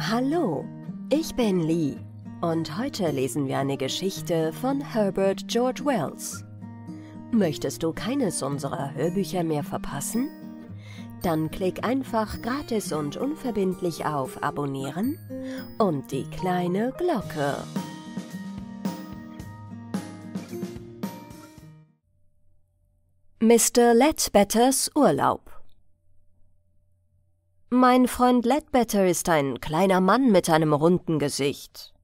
Hallo, ich bin Lee und heute lesen wir eine Geschichte von Herbert George Wells. Möchtest du keines unserer Hörbücher mehr verpassen? Dann klick einfach gratis und unverbindlich auf Abonnieren und die kleine Glocke. Mr. Ledbetters Urlaub mein Freund Ledbetter ist ein kleiner Mann mit einem runden Gesicht.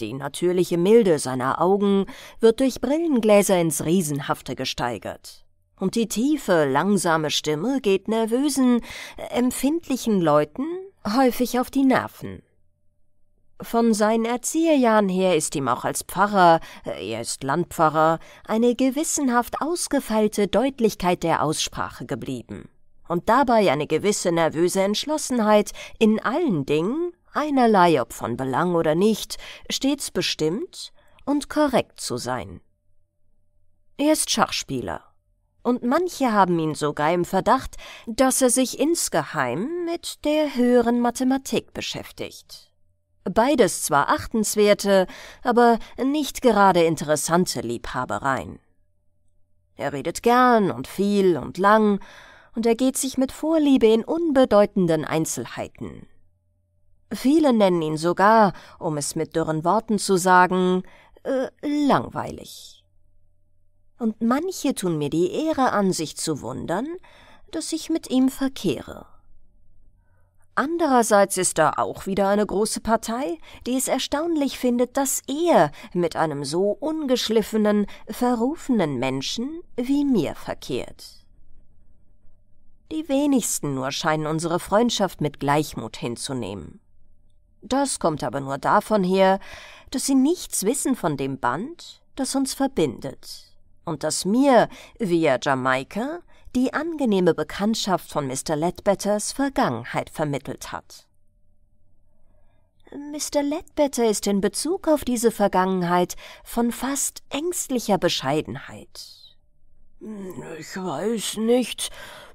Die natürliche Milde seiner Augen wird durch Brillengläser ins Riesenhafte gesteigert. Und die tiefe, langsame Stimme geht nervösen, empfindlichen Leuten häufig auf die Nerven. Von seinen Erzieherjahren her ist ihm auch als Pfarrer, er ist Landpfarrer, eine gewissenhaft ausgefeilte Deutlichkeit der Aussprache geblieben und dabei eine gewisse nervöse Entschlossenheit, in allen Dingen, einerlei ob von Belang oder nicht, stets bestimmt und korrekt zu sein. Er ist Schachspieler, und manche haben ihn sogar im Verdacht, dass er sich insgeheim mit der höheren Mathematik beschäftigt. Beides zwar achtenswerte, aber nicht gerade interessante Liebhabereien. Er redet gern und viel und lang, und ergeht sich mit Vorliebe in unbedeutenden Einzelheiten. Viele nennen ihn sogar, um es mit dürren Worten zu sagen, äh, langweilig. Und manche tun mir die Ehre an, sich zu wundern, dass ich mit ihm verkehre. Andererseits ist da auch wieder eine große Partei, die es erstaunlich findet, dass er mit einem so ungeschliffenen, verrufenen Menschen wie mir verkehrt. Die wenigsten nur scheinen unsere Freundschaft mit Gleichmut hinzunehmen. Das kommt aber nur davon her, dass sie nichts wissen von dem Band, das uns verbindet, und dass mir, via Jamaika, die angenehme Bekanntschaft von Mr. Ledbetters Vergangenheit vermittelt hat. Mr. Ledbetter ist in Bezug auf diese Vergangenheit von fast ängstlicher Bescheidenheit. Hm, ich weiß nicht,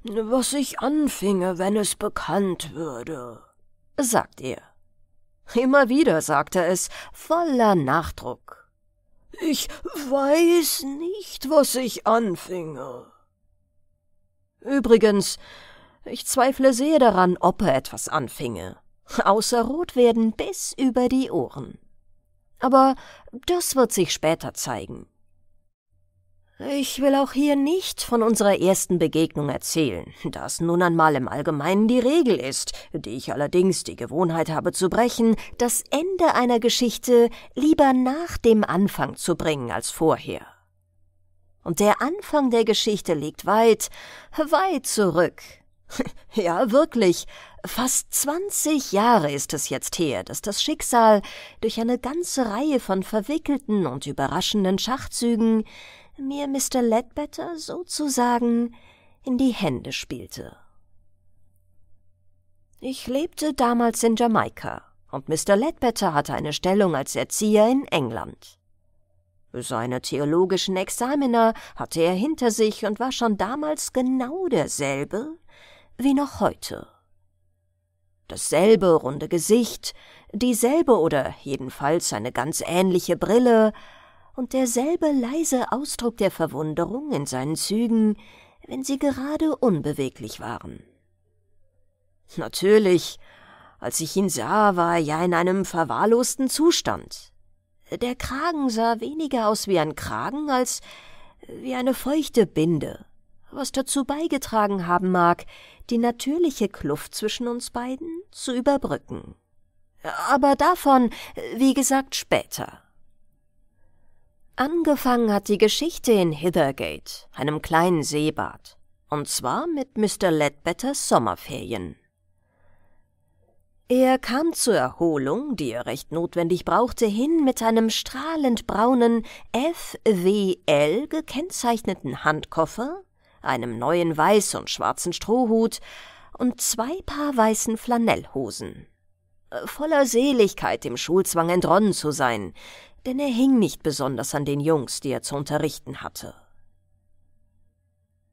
was ich anfinge, wenn es bekannt würde, sagt er. Immer wieder sagt er es, voller Nachdruck. Ich weiß nicht, was ich anfinge. Übrigens, ich zweifle sehr daran, ob er etwas anfinge, außer rot werden bis über die Ohren. Aber das wird sich später zeigen. Ich will auch hier nicht von unserer ersten Begegnung erzählen, das nun einmal im Allgemeinen die Regel ist, die ich allerdings die Gewohnheit habe zu brechen, das Ende einer Geschichte lieber nach dem Anfang zu bringen als vorher. Und der Anfang der Geschichte liegt weit, weit zurück. ja, wirklich, fast 20 Jahre ist es jetzt her, dass das Schicksal durch eine ganze Reihe von verwickelten und überraschenden Schachzügen mir Mr. Ledbetter sozusagen in die Hände spielte. Ich lebte damals in Jamaika und Mr. Ledbetter hatte eine Stellung als Erzieher in England. Seine theologischen Examiner hatte er hinter sich und war schon damals genau derselbe wie noch heute. Dasselbe runde Gesicht, dieselbe oder jedenfalls eine ganz ähnliche Brille, und derselbe leise Ausdruck der Verwunderung in seinen Zügen, wenn sie gerade unbeweglich waren. Natürlich, als ich ihn sah, war er ja in einem verwahrlosten Zustand. Der Kragen sah weniger aus wie ein Kragen als wie eine feuchte Binde, was dazu beigetragen haben mag, die natürliche Kluft zwischen uns beiden zu überbrücken. Aber davon, wie gesagt, später. Angefangen hat die Geschichte in Hithergate, einem kleinen Seebad. Und zwar mit Mr. Ledbetters Sommerferien. Er kam zur Erholung, die er recht notwendig brauchte, hin mit einem strahlend braunen FWL gekennzeichneten Handkoffer, einem neuen weiß- und schwarzen Strohhut und zwei Paar weißen Flanellhosen. Äh, voller Seligkeit dem Schulzwang entronnen zu sein, denn er hing nicht besonders an den Jungs, die er zu unterrichten hatte.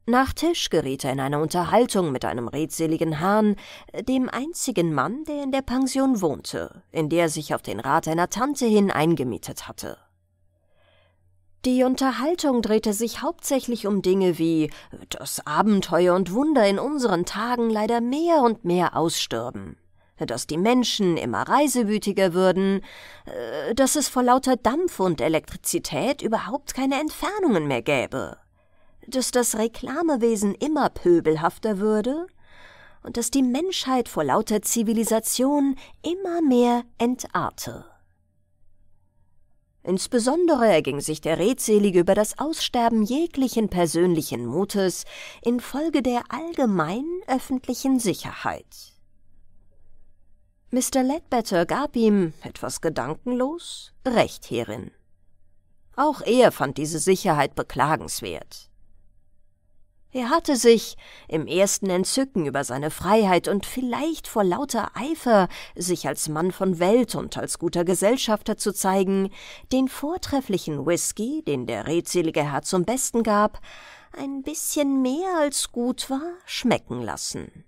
Nach Tisch geriet er in eine Unterhaltung mit einem redseligen Hahn, dem einzigen Mann, der in der Pension wohnte, in der er sich auf den Rat einer Tante hin eingemietet hatte. Die Unterhaltung drehte sich hauptsächlich um Dinge wie, dass Abenteuer und Wunder in unseren Tagen leider mehr und mehr aussterben dass die Menschen immer reisewütiger würden, äh, dass es vor lauter Dampf und Elektrizität überhaupt keine Entfernungen mehr gäbe, dass das Reklamewesen immer pöbelhafter würde und dass die Menschheit vor lauter Zivilisation immer mehr entarte. Insbesondere erging sich der Redselige über das Aussterben jeglichen persönlichen Mutes infolge der allgemeinen öffentlichen Sicherheit. Mr. Ledbetter gab ihm, etwas gedankenlos, Recht hierin. Auch er fand diese Sicherheit beklagenswert. Er hatte sich, im ersten Entzücken über seine Freiheit und vielleicht vor lauter Eifer, sich als Mann von Welt und als guter Gesellschafter zu zeigen, den vortrefflichen Whisky, den der redselige Herr zum Besten gab, ein bisschen mehr als gut war, schmecken lassen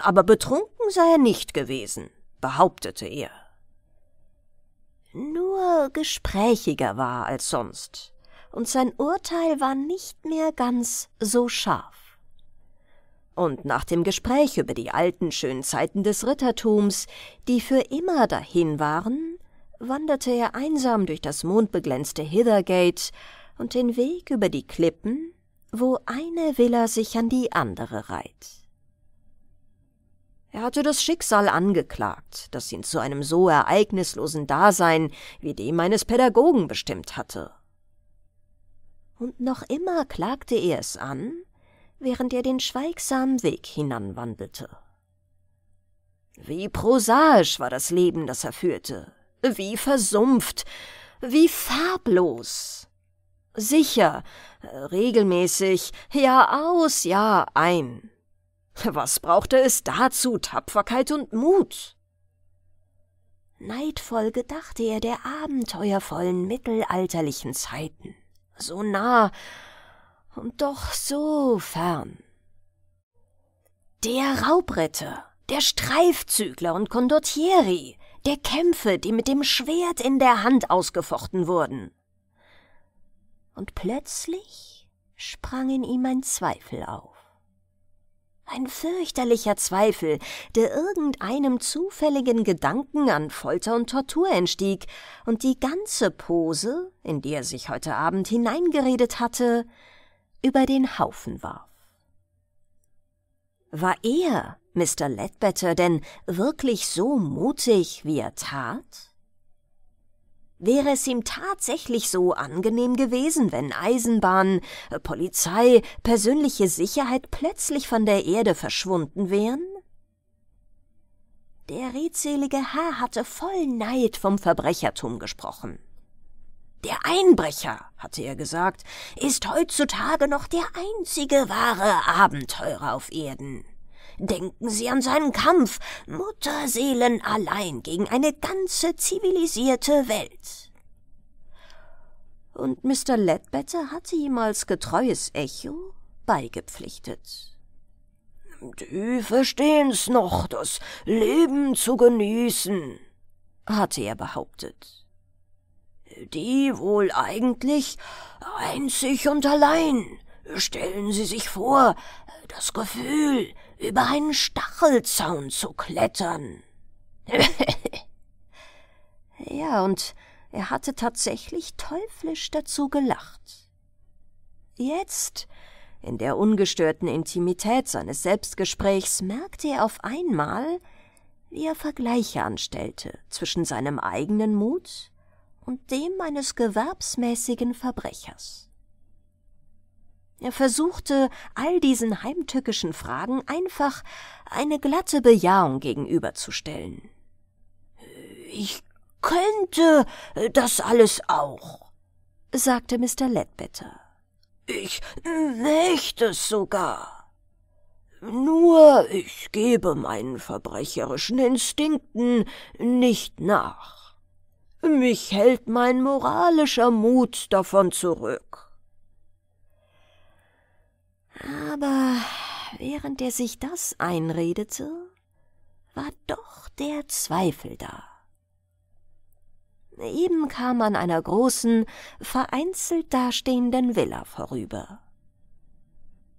aber betrunken sei er nicht gewesen, behauptete er. Nur gesprächiger war als sonst, und sein Urteil war nicht mehr ganz so scharf. Und nach dem Gespräch über die alten schönen Zeiten des Rittertums, die für immer dahin waren, wanderte er einsam durch das mondbeglänzte Hithergate und den Weg über die Klippen, wo eine Villa sich an die andere reiht. Er hatte das Schicksal angeklagt, das ihn zu einem so ereignislosen Dasein wie dem eines Pädagogen bestimmt hatte. Und noch immer klagte er es an, während er den schweigsamen Weg hinanwandelte. Wie prosaisch war das Leben, das er führte, wie versumpft, wie farblos. Sicher, regelmäßig, Jahr aus, Jahr ein. Was brauchte es dazu, Tapferkeit und Mut? Neidvoll gedachte er der abenteuervollen mittelalterlichen Zeiten, so nah und doch so fern. Der Raubritter, der Streifzügler und Condottieri, der Kämpfe, die mit dem Schwert in der Hand ausgefochten wurden. Und plötzlich sprang in ihm ein Zweifel auf. Ein fürchterlicher Zweifel, der irgendeinem zufälligen Gedanken an Folter und Tortur entstieg, und die ganze Pose, in die er sich heute Abend hineingeredet hatte, über den Haufen warf. War er, Mr. Ledbetter, denn wirklich so mutig, wie er tat? Wäre es ihm tatsächlich so angenehm gewesen, wenn Eisenbahn, äh, Polizei, persönliche Sicherheit plötzlich von der Erde verschwunden wären? Der redselige Herr hatte voll Neid vom Verbrechertum gesprochen. Der Einbrecher, hatte er gesagt, ist heutzutage noch der einzige wahre Abenteurer auf Erden. Denken Sie an seinen Kampf, Mutterseelen allein gegen eine ganze zivilisierte Welt. Und Mr. Ledbetter hatte ihm als getreues Echo beigepflichtet. Die verstehen's noch, das Leben zu genießen, hatte er behauptet. Die wohl eigentlich einzig und allein. Stellen Sie sich vor, das Gefühl, über einen Stachelzaun zu klettern. ja, und er hatte tatsächlich teuflisch dazu gelacht. Jetzt, in der ungestörten Intimität seines Selbstgesprächs, merkte er auf einmal, wie er Vergleiche anstellte zwischen seinem eigenen Mut und dem eines gewerbsmäßigen Verbrechers. Er versuchte, all diesen heimtückischen Fragen einfach eine glatte Bejahung gegenüberzustellen. Ich könnte das alles auch, sagte Mr. Ledbetter. Ich möchte es sogar. Nur ich gebe meinen verbrecherischen Instinkten nicht nach. Mich hält mein moralischer Mut davon zurück. Aber während er sich das einredete, war doch der Zweifel da. Eben kam an einer großen, vereinzelt dastehenden Villa vorüber.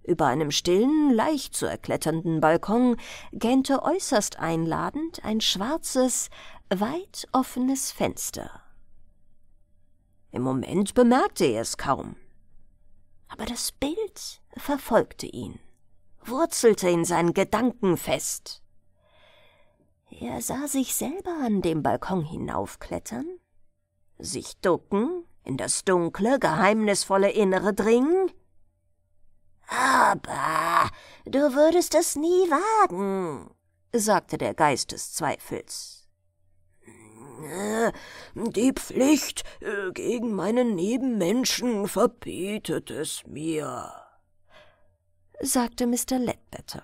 Über einem stillen, leicht zu erkletternden Balkon gähnte äußerst einladend ein schwarzes, weit offenes Fenster. Im Moment bemerkte er es kaum. Aber das Bild, verfolgte ihn, wurzelte in seinen Gedanken fest. Er sah sich selber an dem Balkon hinaufklettern, sich ducken, in das dunkle, geheimnisvolle Innere dringen. Aber du würdest es nie wagen, sagte der Geist des Zweifels. Die Pflicht äh, gegen meinen Nebenmenschen verbietet es mir sagte Mr. Ledbetter.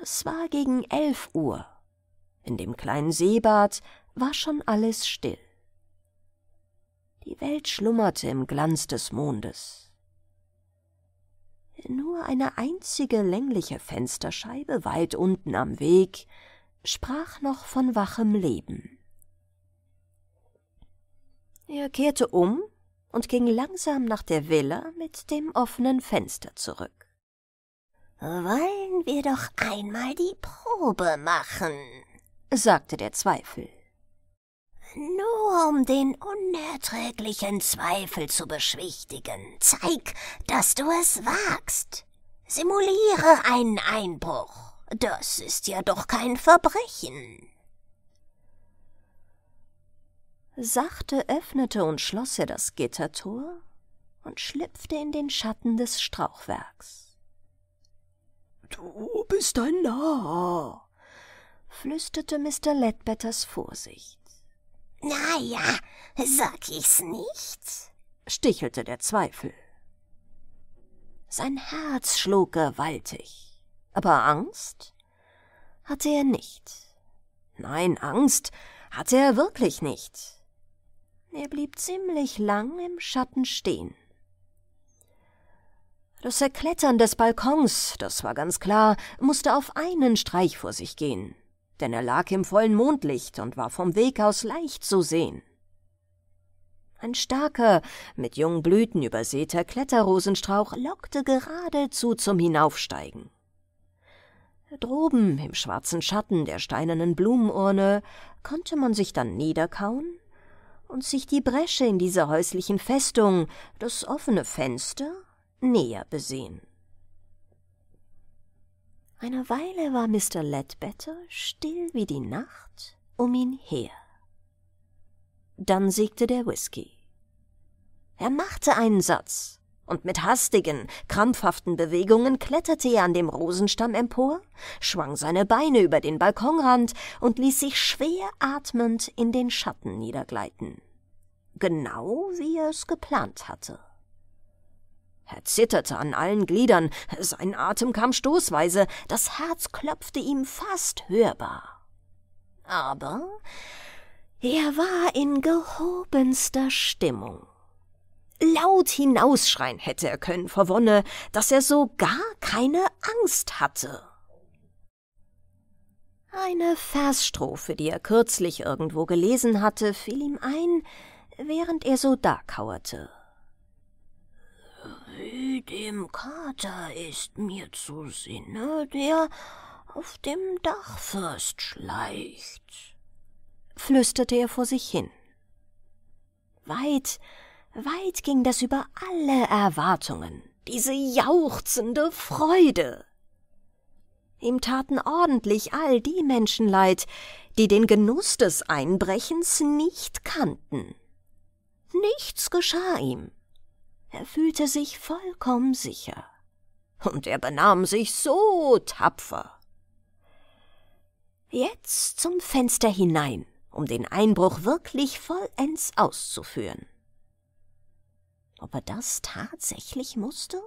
Es war gegen elf Uhr. In dem kleinen Seebad war schon alles still. Die Welt schlummerte im Glanz des Mondes. Nur eine einzige längliche Fensterscheibe weit unten am Weg sprach noch von wachem Leben. Er kehrte um und ging langsam nach der Villa mit dem offenen Fenster zurück. Wollen wir doch einmal die Probe machen, sagte der Zweifel. Nur um den unerträglichen Zweifel zu beschwichtigen, zeig, dass du es wagst. Simuliere einen Einbruch. Das ist ja doch kein Verbrechen. Sachte öffnete und schloss er das Gittertor und schlüpfte in den Schatten des Strauchwerks. Du bist ein Narr, flüsterte Mr. Ledbetters Vorsicht. Na ja, sag ich's nicht, stichelte der Zweifel. Sein Herz schlug gewaltig, aber Angst hatte er nicht. Nein, Angst hatte er wirklich nicht. Er blieb ziemlich lang im Schatten stehen. Das Erklettern des Balkons, das war ganz klar, musste auf einen Streich vor sich gehen, denn er lag im vollen Mondlicht und war vom Weg aus leicht zu sehen. Ein starker, mit jungen Blüten übersäter Kletterrosenstrauch lockte geradezu zum Hinaufsteigen. Droben im schwarzen Schatten der steinernen Blumenurne konnte man sich dann niederkauen und sich die Bresche in dieser häuslichen Festung, das offene Fenster, näher besehen. Eine Weile war Mr. Ledbetter still wie die Nacht um ihn her. Dann siegte der Whisky. Er machte einen Satz, und mit hastigen, krampfhaften Bewegungen kletterte er an dem Rosenstamm empor, schwang seine Beine über den Balkonrand und ließ sich schwer atmend in den Schatten niedergleiten. Genau wie er es geplant hatte. Er zitterte an allen Gliedern, sein Atem kam stoßweise, das Herz klopfte ihm fast hörbar. Aber er war in gehobenster Stimmung. Laut hinausschreien hätte er können vor Wonne, dass er so gar keine Angst hatte. Eine Versstrophe, die er kürzlich irgendwo gelesen hatte, fiel ihm ein, während er so dakauerte. Wie dem Kater ist mir zu Sinne, der auf dem Dach schleicht, flüsterte er vor sich hin. Weit Weit ging das über alle Erwartungen, diese jauchzende Freude. Ihm taten ordentlich all die Menschen leid, die den Genuss des Einbrechens nicht kannten. Nichts geschah ihm. Er fühlte sich vollkommen sicher. Und er benahm sich so tapfer. Jetzt zum Fenster hinein, um den Einbruch wirklich vollends auszuführen. Ob er das tatsächlich musste?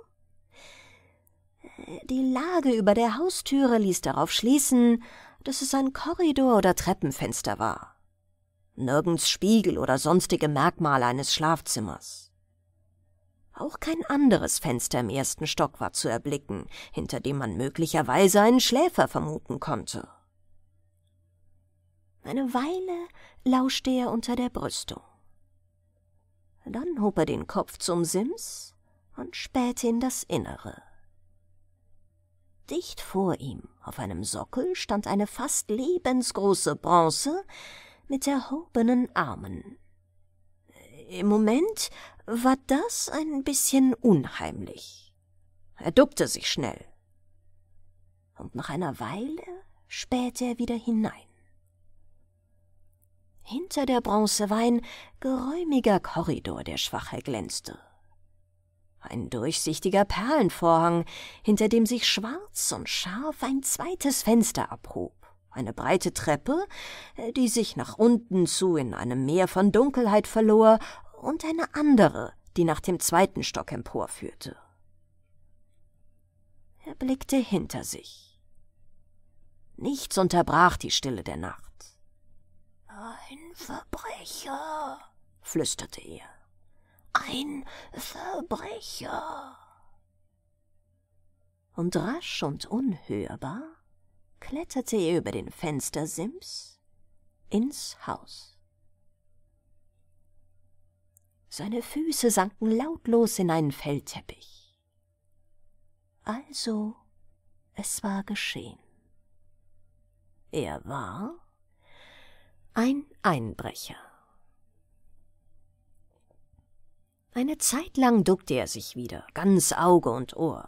Äh, die Lage über der Haustüre ließ darauf schließen, dass es ein Korridor oder Treppenfenster war. Nirgends Spiegel oder sonstige Merkmale eines Schlafzimmers. Auch kein anderes Fenster im ersten Stock war zu erblicken, hinter dem man möglicherweise einen Schläfer vermuten konnte. Eine Weile lauschte er unter der Brüstung dann hob er den Kopf zum Sims und spähte in das Innere. Dicht vor ihm, auf einem Sockel, stand eine fast lebensgroße Bronze mit erhobenen Armen. Im Moment war das ein bisschen unheimlich. Er duckte sich schnell. Und nach einer Weile spähte er wieder hinein. Hinter der Bronze war ein geräumiger Korridor, der schwach erglänzte. Ein durchsichtiger Perlenvorhang, hinter dem sich schwarz und scharf ein zweites Fenster abhob. Eine breite Treppe, äh, die sich nach unten zu in einem Meer von Dunkelheit verlor, und eine andere, die nach dem zweiten Stock emporführte. Er blickte hinter sich. Nichts unterbrach die Stille der Nacht. Ein Verbrecher, flüsterte er. Ein Verbrecher. Und rasch und unhörbar kletterte er über den Fenstersims ins Haus. Seine Füße sanken lautlos in einen Fellteppich. Also, es war geschehen. Er war ein Einbrecher. Eine Zeit lang duckte er sich wieder, ganz Auge und Ohr.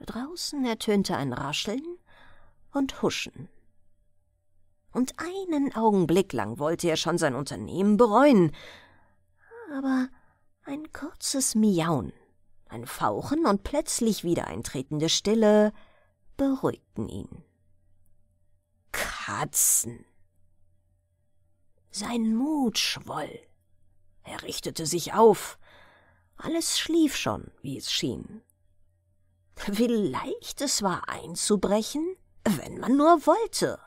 Draußen ertönte ein Rascheln und Huschen. Und einen Augenblick lang wollte er schon sein Unternehmen bereuen, aber ein kurzes Miauen, ein Fauchen und plötzlich wieder eintretende Stille beruhigten ihn. Katzen! Sein Mut schwoll. Er richtete sich auf. Alles schlief schon, wie es schien. Vielleicht es war einzubrechen, wenn man nur wollte.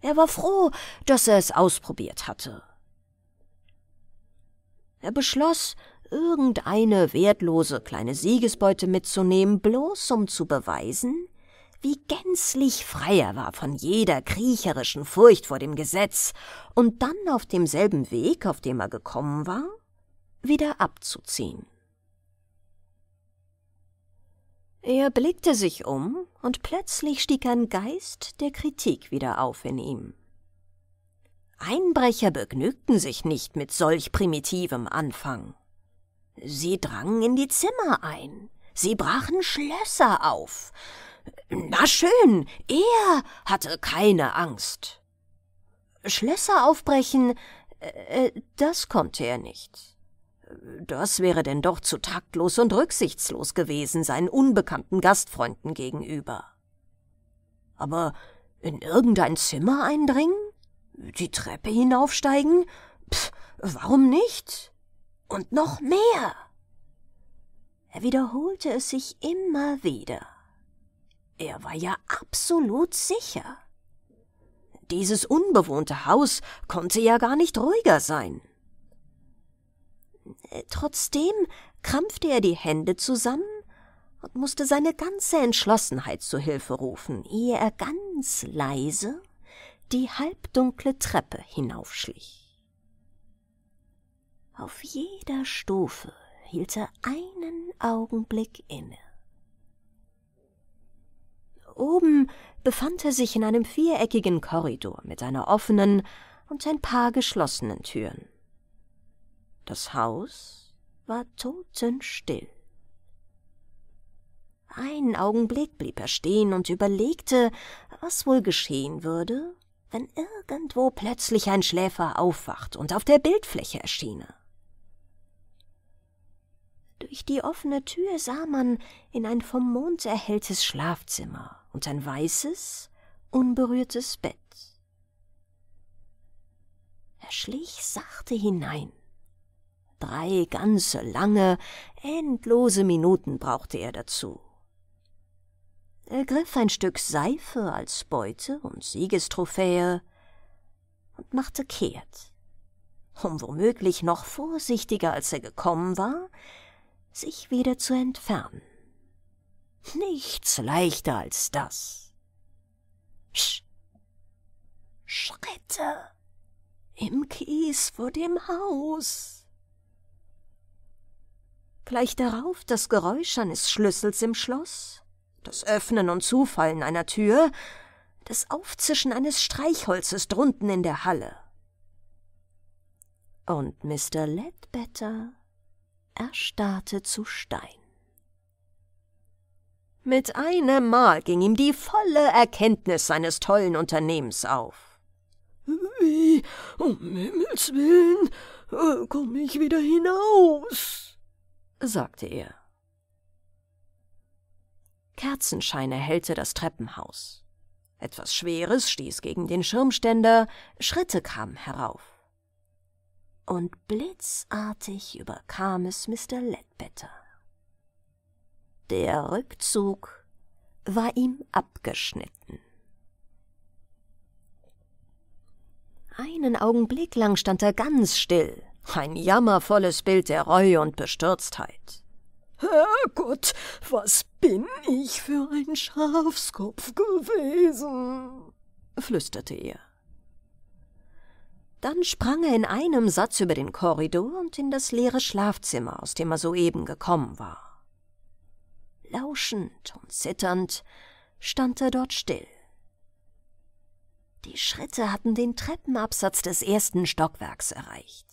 Er war froh, dass er es ausprobiert hatte. Er beschloss, irgendeine wertlose kleine Siegesbeute mitzunehmen, bloß um zu beweisen, wie gänzlich frei er war von jeder kriecherischen Furcht vor dem Gesetz, und dann auf demselben Weg, auf dem er gekommen war, wieder abzuziehen. Er blickte sich um, und plötzlich stieg ein Geist der Kritik wieder auf in ihm. Einbrecher begnügten sich nicht mit solch primitivem Anfang. Sie drangen in die Zimmer ein, sie brachen Schlösser auf, na schön, er hatte keine Angst. Schlösser aufbrechen, äh, äh, das konnte er nicht. Das wäre denn doch zu taktlos und rücksichtslos gewesen seinen unbekannten Gastfreunden gegenüber. Aber in irgendein Zimmer eindringen? Die Treppe hinaufsteigen? Pff, warum nicht? Und noch mehr! Er wiederholte es sich immer wieder. Er war ja absolut sicher. Dieses unbewohnte Haus konnte ja gar nicht ruhiger sein. Äh, trotzdem krampfte er die Hände zusammen und musste seine ganze Entschlossenheit zu Hilfe rufen, ehe er ganz leise die halbdunkle Treppe hinaufschlich. Auf jeder Stufe hielt er einen Augenblick inne oben befand er sich in einem viereckigen Korridor mit einer offenen und ein paar geschlossenen Türen. Das Haus war totenstill. Einen Augenblick blieb er stehen und überlegte, was wohl geschehen würde, wenn irgendwo plötzlich ein Schläfer aufwacht und auf der Bildfläche erschiene. Durch die offene Tür sah man in ein vom Mond erhelltes Schlafzimmer, und ein weißes, unberührtes Bett. Er schlich sachte hinein. Drei ganze lange, endlose Minuten brauchte er dazu. Er griff ein Stück Seife als Beute und Siegestrophäe und machte kehrt, um womöglich noch vorsichtiger als er gekommen war, sich wieder zu entfernen nichts leichter als das. Sch Schritte im Kies vor dem Haus. Gleich darauf das Geräusch eines Schlüssels im Schloss, das Öffnen und Zufallen einer Tür, das Aufzischen eines Streichholzes drunten in der Halle. Und Mr. Ledbetter erstarrte zu Stein. Mit einem Mal ging ihm die volle Erkenntnis seines tollen Unternehmens auf. Wie, um Himmels willen, äh, komme ich wieder hinaus, sagte er. Kerzenschein erhellte das Treppenhaus. Etwas Schweres stieß gegen den Schirmständer, Schritte kamen herauf. Und blitzartig überkam es Mr. Ledbetter. Der Rückzug war ihm abgeschnitten. Einen Augenblick lang stand er ganz still, ein jammervolles Bild der Reue und Bestürztheit. Herrgott, was bin ich für ein Schafskopf gewesen, flüsterte er. Dann sprang er in einem Satz über den Korridor und in das leere Schlafzimmer, aus dem er soeben gekommen war. Lauschend und zitternd stand er dort still. Die Schritte hatten den Treppenabsatz des ersten Stockwerks erreicht.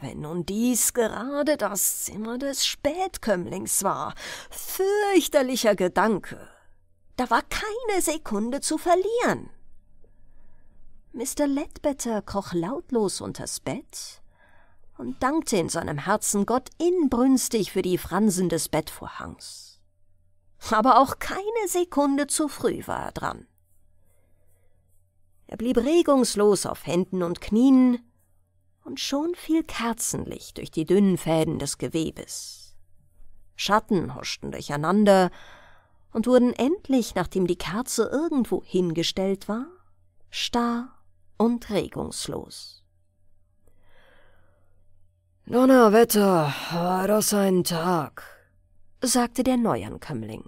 Wenn nun dies gerade das Zimmer des Spätkömmlings war, fürchterlicher Gedanke. Da war keine Sekunde zu verlieren. Mr. Ledbetter kroch lautlos unters Bett, und dankte in seinem Herzen Gott inbrünstig für die Fransen des Bettvorhangs. Aber auch keine Sekunde zu früh war er dran. Er blieb regungslos auf Händen und Knien, und schon fiel Kerzenlicht durch die dünnen Fäden des Gewebes. Schatten huschten durcheinander und wurden endlich, nachdem die Kerze irgendwo hingestellt war, starr und regungslos. Donnerwetter, war das ein Tag, sagte der Neuankömmling.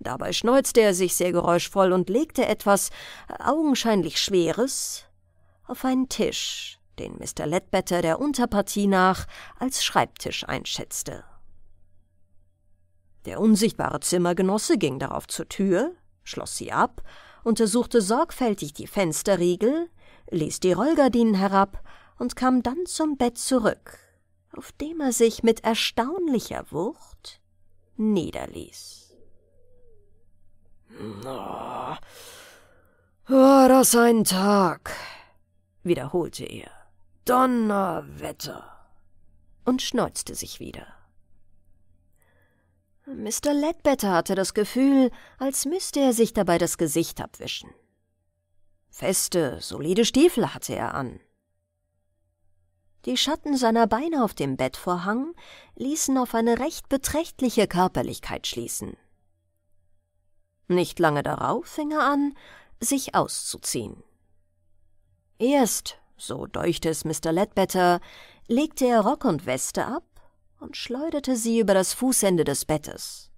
Dabei schneuzte er sich sehr geräuschvoll und legte etwas augenscheinlich Schweres auf einen Tisch, den Mr. Ledbetter der Unterpartie nach als Schreibtisch einschätzte. Der unsichtbare Zimmergenosse ging darauf zur Tür, schloss sie ab, untersuchte sorgfältig die Fensterriegel, ließ die Rollgardinen herab und kam dann zum Bett zurück, auf dem er sich mit erstaunlicher Wucht niederließ. Oh, war das ein Tag, wiederholte er. Donnerwetter! und schneuzte sich wieder. Mr. Ledbetter hatte das Gefühl, als müsste er sich dabei das Gesicht abwischen. Feste, solide Stiefel hatte er an, die Schatten seiner Beine auf dem Bettvorhang ließen auf eine recht beträchtliche Körperlichkeit schließen. Nicht lange darauf fing er an, sich auszuziehen. Erst, so deuchte es Mr. Ledbetter, legte er Rock und Weste ab und schleuderte sie über das Fußende des Bettes.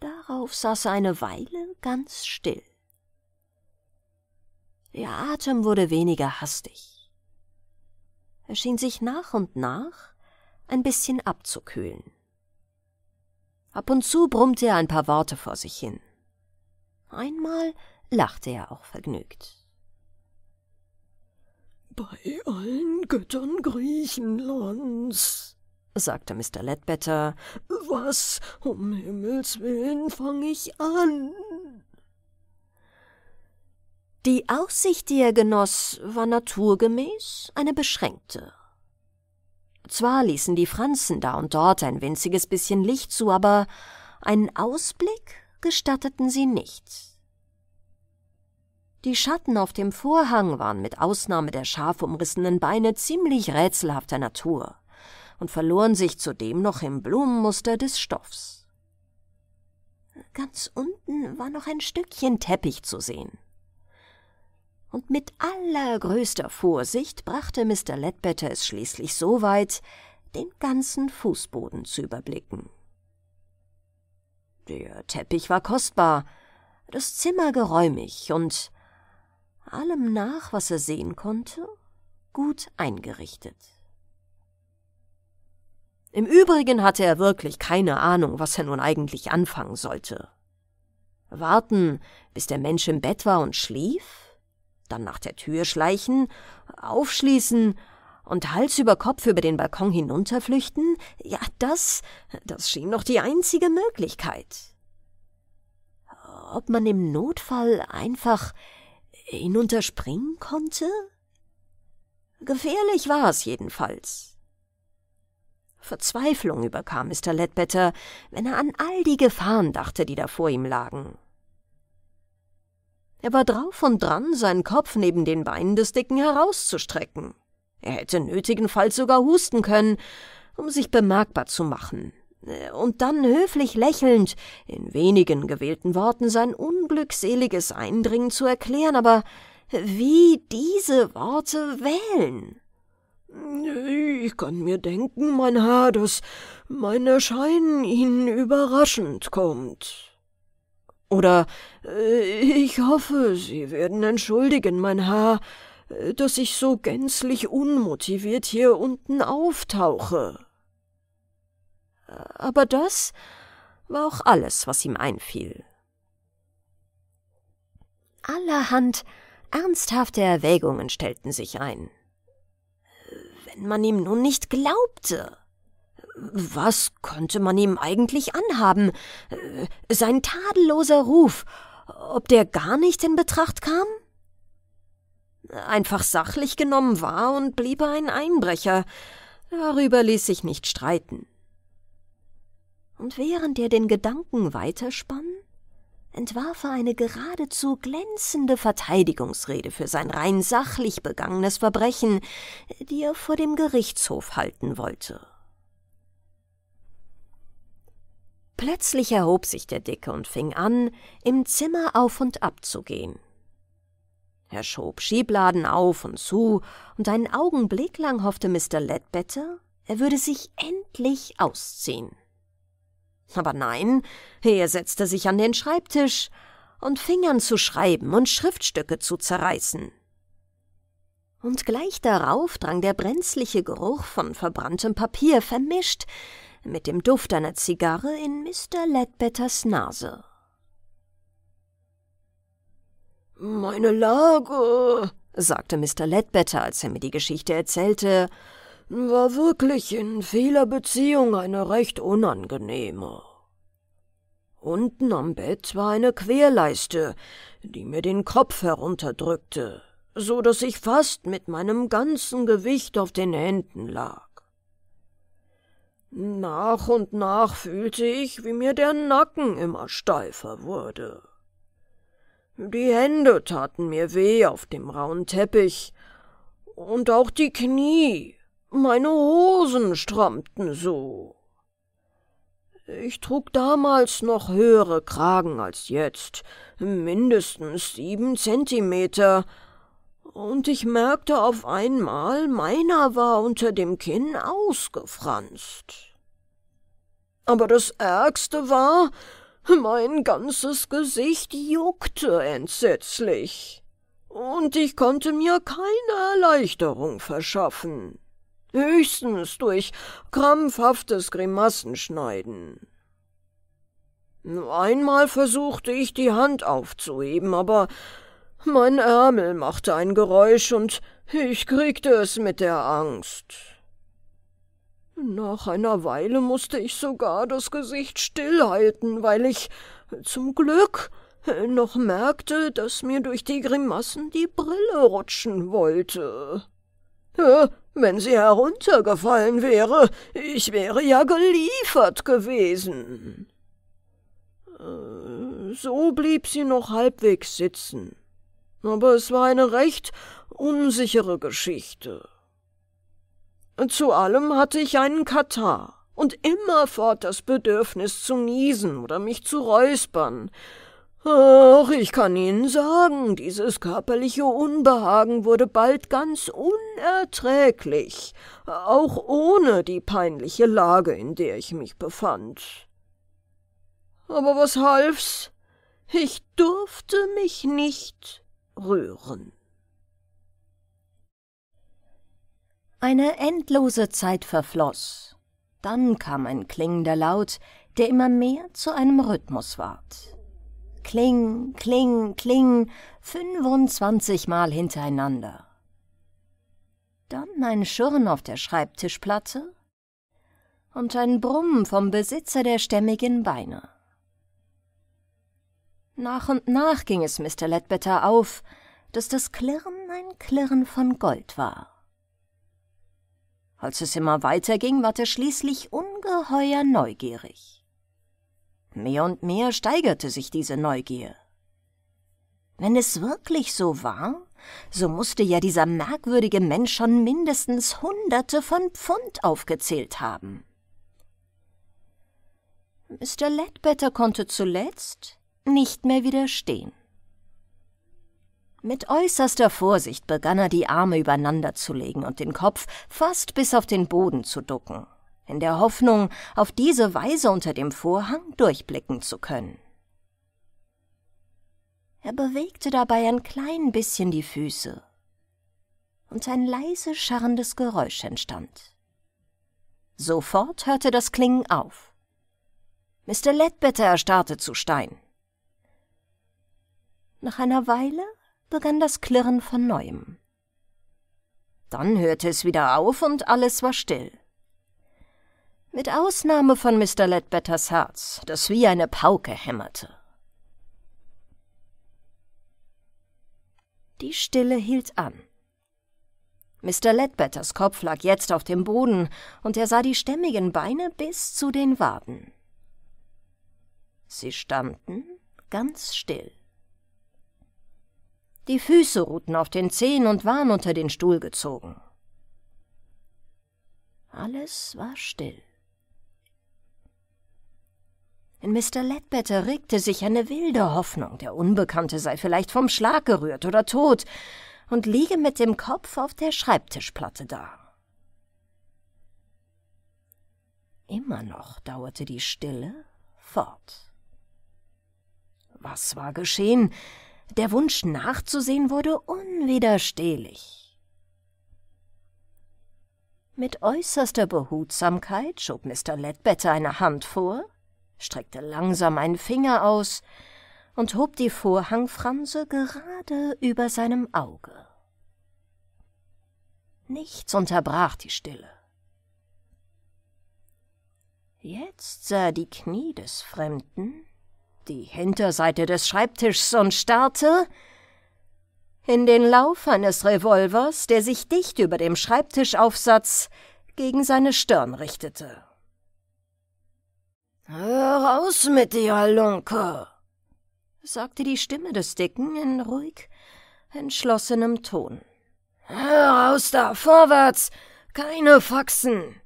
Darauf saß er eine Weile ganz still. Der Atem wurde weniger hastig. Er schien sich nach und nach ein bisschen abzukühlen. Ab und zu brummte er ein paar Worte vor sich hin. Einmal lachte er auch vergnügt. Bei allen Göttern Griechenlands, sagte Mr. Ledbetter, was um Himmels willen fange ich an? Die Aussicht, die er genoss, war naturgemäß eine beschränkte. Zwar ließen die Franzen da und dort ein winziges bisschen Licht zu, aber einen Ausblick gestatteten sie nicht. Die Schatten auf dem Vorhang waren mit Ausnahme der scharf umrissenen Beine ziemlich rätselhafter Natur und verloren sich zudem noch im Blumenmuster des Stoffs. Ganz unten war noch ein Stückchen Teppich zu sehen und mit allergrößter Vorsicht brachte Mr. Ledbetter es schließlich so weit, den ganzen Fußboden zu überblicken. Der Teppich war kostbar, das Zimmer geräumig und allem nach, was er sehen konnte, gut eingerichtet. Im Übrigen hatte er wirklich keine Ahnung, was er nun eigentlich anfangen sollte. Warten, bis der Mensch im Bett war und schlief? dann nach der Tür schleichen, aufschließen und Hals über Kopf über den Balkon hinunterflüchten? Ja, das, das schien noch die einzige Möglichkeit. Ob man im Notfall einfach hinunterspringen konnte? Gefährlich war es jedenfalls. Verzweiflung überkam Mr. Ledbetter, wenn er an all die Gefahren dachte, die da vor ihm lagen. Er war drauf und dran, seinen Kopf neben den Beinen des Dicken herauszustrecken. Er hätte nötigenfalls sogar husten können, um sich bemerkbar zu machen, und dann höflich lächelnd, in wenigen gewählten Worten sein unglückseliges Eindringen zu erklären, aber wie diese Worte wählen. Ich kann mir denken, mein Herr, dass mein Erscheinen Ihnen überraschend kommt. Oder äh, ich hoffe, Sie werden entschuldigen, mein Herr, dass ich so gänzlich unmotiviert hier unten auftauche. Aber das war auch alles, was ihm einfiel. Allerhand ernsthafte Erwägungen stellten sich ein. Wenn man ihm nun nicht glaubte. Was konnte man ihm eigentlich anhaben? Äh, sein tadelloser Ruf, ob der gar nicht in Betracht kam? Einfach sachlich genommen war und blieb er ein Einbrecher. Darüber ließ sich nicht streiten. Und während er den Gedanken weiterspann, entwarf er eine geradezu glänzende Verteidigungsrede für sein rein sachlich begangenes Verbrechen, die er vor dem Gerichtshof halten wollte. Plötzlich erhob sich der Dicke und fing an, im Zimmer auf und ab zu gehen. Er schob Schiebladen auf und zu, und einen Augenblick lang hoffte Mr. Ledbetter, er würde sich endlich ausziehen. Aber nein, er setzte sich an den Schreibtisch und fing an zu schreiben und Schriftstücke zu zerreißen. Und gleich darauf drang der brenzliche Geruch von verbranntem Papier, vermischt mit dem Duft einer Zigarre in Mr. Ledbetters Nase. Meine Lage, sagte Mr. Ledbetter, als er mir die Geschichte erzählte, war wirklich in vieler Beziehung eine recht unangenehme. Unten am Bett war eine Querleiste, die mir den Kopf herunterdrückte, so dass ich fast mit meinem ganzen Gewicht auf den Händen lag. Nach und nach fühlte ich, wie mir der Nacken immer steifer wurde. Die Hände taten mir weh auf dem rauen Teppich, und auch die Knie, meine Hosen strammten so. Ich trug damals noch höhere Kragen als jetzt, mindestens sieben Zentimeter, und ich merkte auf einmal, meiner war unter dem Kinn ausgefranst. Aber das Ärgste war, mein ganzes Gesicht juckte entsetzlich, und ich konnte mir keine Erleichterung verschaffen, höchstens durch krampfhaftes Grimassenschneiden. Einmal versuchte ich die Hand aufzuheben, aber mein Ärmel machte ein Geräusch und ich kriegte es mit der Angst. Nach einer Weile musste ich sogar das Gesicht stillhalten, weil ich zum Glück noch merkte, dass mir durch die Grimassen die Brille rutschen wollte. Wenn sie heruntergefallen wäre, ich wäre ja geliefert gewesen. Äh, so blieb sie noch halbwegs sitzen aber es war eine recht unsichere Geschichte. Zu allem hatte ich einen Katar und immerfort das Bedürfnis zu niesen oder mich zu räuspern. Ach, ich kann Ihnen sagen, dieses körperliche Unbehagen wurde bald ganz unerträglich, auch ohne die peinliche Lage, in der ich mich befand. Aber was half's? Ich durfte mich nicht rühren. Eine endlose Zeit verfloß. Dann kam ein klingender Laut, der immer mehr zu einem Rhythmus ward. Kling, kling, kling, 25 Mal hintereinander. Dann ein Schurren auf der Schreibtischplatte und ein Brummen vom Besitzer der stämmigen Beine. Nach und nach ging es Mr. Ledbetter auf, dass das Klirren ein Klirren von Gold war. Als es immer weiter ging, ward er schließlich ungeheuer neugierig. Mehr und mehr steigerte sich diese Neugier. Wenn es wirklich so war, so musste ja dieser merkwürdige Mensch schon mindestens Hunderte von Pfund aufgezählt haben. Mr. Ledbetter konnte zuletzt, nicht mehr widerstehen. Mit äußerster Vorsicht begann er, die Arme übereinander zu legen und den Kopf fast bis auf den Boden zu ducken, in der Hoffnung, auf diese Weise unter dem Vorhang durchblicken zu können. Er bewegte dabei ein klein bisschen die Füße, und ein leise scharrendes Geräusch entstand. Sofort hörte das Klingen auf. Mr. Ledbetter erstarrte zu Stein. Nach einer Weile begann das Klirren von neuem. Dann hörte es wieder auf und alles war still. Mit Ausnahme von Mr. Ledbetters Herz, das wie eine Pauke hämmerte. Die Stille hielt an. Mr. Ledbetters Kopf lag jetzt auf dem Boden und er sah die stämmigen Beine bis zu den Waden. Sie standen ganz still. Die Füße ruhten auf den Zehen und waren unter den Stuhl gezogen. Alles war still. In Mr. Ledbetter regte sich eine wilde Hoffnung, der Unbekannte sei vielleicht vom Schlag gerührt oder tot und liege mit dem Kopf auf der Schreibtischplatte da. Immer noch dauerte die Stille fort. Was war geschehen? Der Wunsch nachzusehen wurde unwiderstehlich. Mit äußerster Behutsamkeit schob Mr. Ledbetter eine Hand vor, streckte langsam einen Finger aus und hob die Vorhangfranse gerade über seinem Auge. Nichts unterbrach die Stille. Jetzt sah die Knie des Fremden die Hinterseite des Schreibtischs und starrte in den Lauf eines Revolvers, der sich dicht über dem Schreibtischaufsatz gegen seine Stirn richtete. Hör aus mit dir, Halunke! sagte die Stimme des Dicken in ruhig entschlossenem Ton. Hör aus da, vorwärts! Keine Faxen!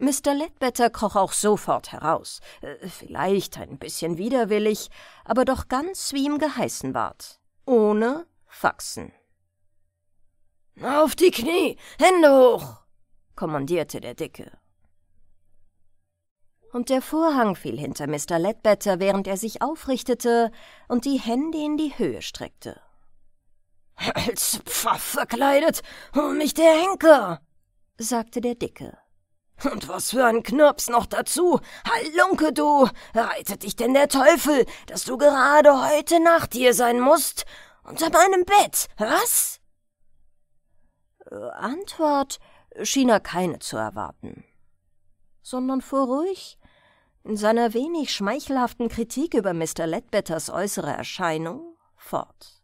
Mr. Ledbetter kroch auch sofort heraus, äh, vielleicht ein bisschen widerwillig, aber doch ganz wie ihm geheißen ward, ohne Faxen. »Auf die Knie! Hände hoch!« kommandierte der Dicke. Und der Vorhang fiel hinter Mr. Ledbetter, während er sich aufrichtete und die Hände in die Höhe streckte. »Als Pfaff verkleidet, hol mich der Henker!« sagte der Dicke. Und was für ein Knirps noch dazu! Halunke, du! Reitet dich denn der Teufel, dass du gerade heute Nacht hier sein musst? Unter meinem Bett, was? Äh, Antwort schien er keine zu erwarten, sondern fuhr ruhig in seiner wenig schmeichelhaften Kritik über Mr. Ledbetters äußere Erscheinung fort.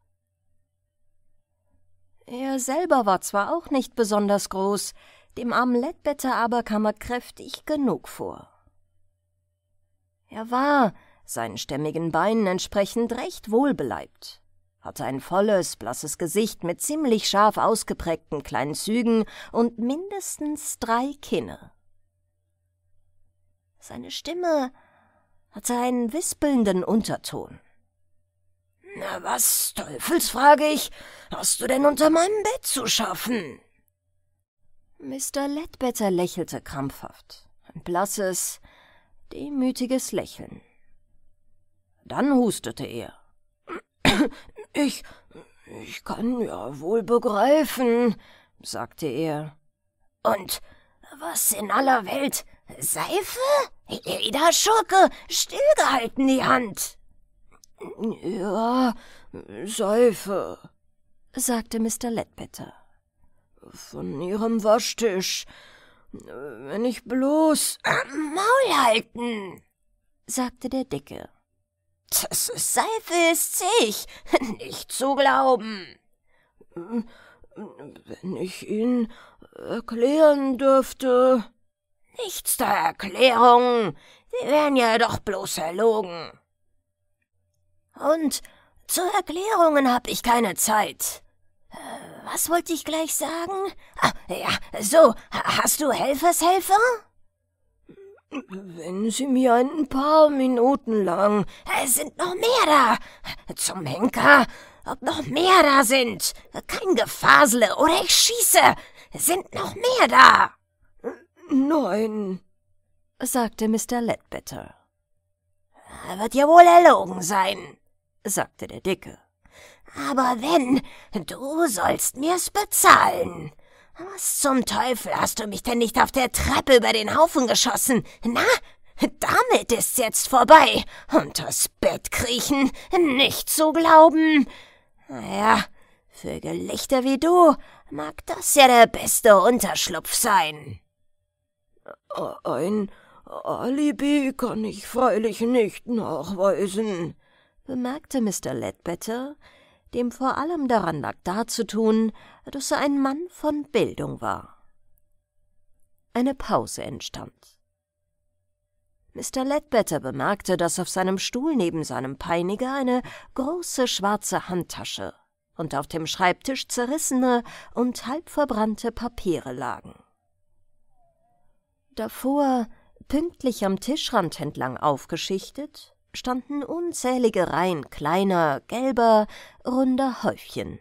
Er selber war zwar auch nicht besonders groß, dem armen Lettbetter aber kam er kräftig genug vor. Er war, seinen stämmigen Beinen entsprechend, recht wohlbeleibt, hatte ein volles, blasses Gesicht mit ziemlich scharf ausgeprägten kleinen Zügen und mindestens drei Kinne. Seine Stimme hatte einen wispelnden Unterton. Na was, Teufels, frage ich, hast du denn unter meinem Bett zu schaffen? Mr. Ledbetter lächelte krampfhaft. Ein blasses, demütiges Lächeln. Dann hustete er. Ich, ich kann ja wohl begreifen, sagte er. Und was in aller Welt? Seife? Da Schurke, stillgehalten die Hand. Ja, Seife, sagte Mr. Ledbetter von ihrem Waschtisch. Wenn ich bloß Maul halten, sagte der Dicke. Das ist Seife ist sich, nicht zu glauben. Wenn ich ihn erklären dürfte. Nichts der Erklärung, sie wären ja doch bloß erlogen. Und zu Erklärungen hab ich keine Zeit. Was wollte ich gleich sagen? Ah, ja, so, hast du Helfershelfer? Wenn Sie mir ein paar Minuten lang. Es sind noch mehr da. Zum Henker. Ob noch mehr da sind. Kein Gefasle oder ich schieße. Sind noch mehr da. Nein, sagte Mr. Ledbetter. Wird ja wohl erlogen sein, sagte der Dicke. Aber wenn, du sollst mir's bezahlen. Was zum Teufel hast du mich denn nicht auf der Treppe über den Haufen geschossen? Na, damit ist's jetzt vorbei. Unters Bett kriechen, nicht zu glauben. Naja, für Gelichter wie du mag das ja der beste Unterschlupf sein. Ein Alibi kann ich freilich nicht nachweisen, bemerkte Mr. Ledbetter, dem vor allem daran lag darzutun, dass er ein Mann von Bildung war. Eine Pause entstand. Mr. Ledbetter bemerkte, dass auf seinem Stuhl neben seinem Peiniger eine große schwarze Handtasche und auf dem Schreibtisch zerrissene und halb verbrannte Papiere lagen. Davor, pünktlich am Tischrand entlang aufgeschichtet, standen unzählige Reihen kleiner, gelber, runder Häufchen.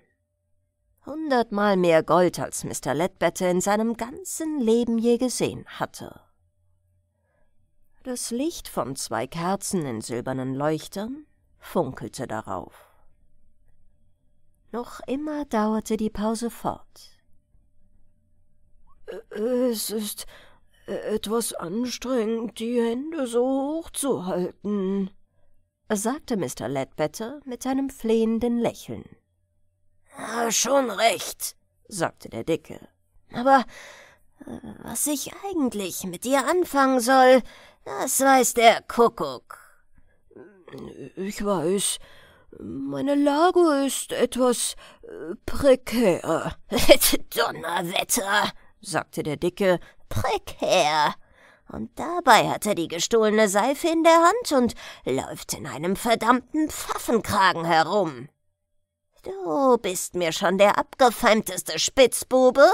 Hundertmal mehr Gold, als Mr. Ledbetter in seinem ganzen Leben je gesehen hatte. Das Licht von zwei Kerzen in silbernen Leuchtern funkelte darauf. Noch immer dauerte die Pause fort. Es ist äh, etwas anstrengend, die Hände so hoch zu halten, sagte Mr. Ledbetter mit einem flehenden Lächeln. Ah, schon recht, sagte der Dicke. Aber äh, was ich eigentlich mit dir anfangen soll, das weiß der Kuckuck. Ich weiß, meine Lage ist etwas äh, prekär. Donnerwetter, sagte der Dicke. Prekär. Und dabei hat er die gestohlene Seife in der Hand und läuft in einem verdammten Pfaffenkragen herum. Du bist mir schon der abgefeimteste Spitzbube,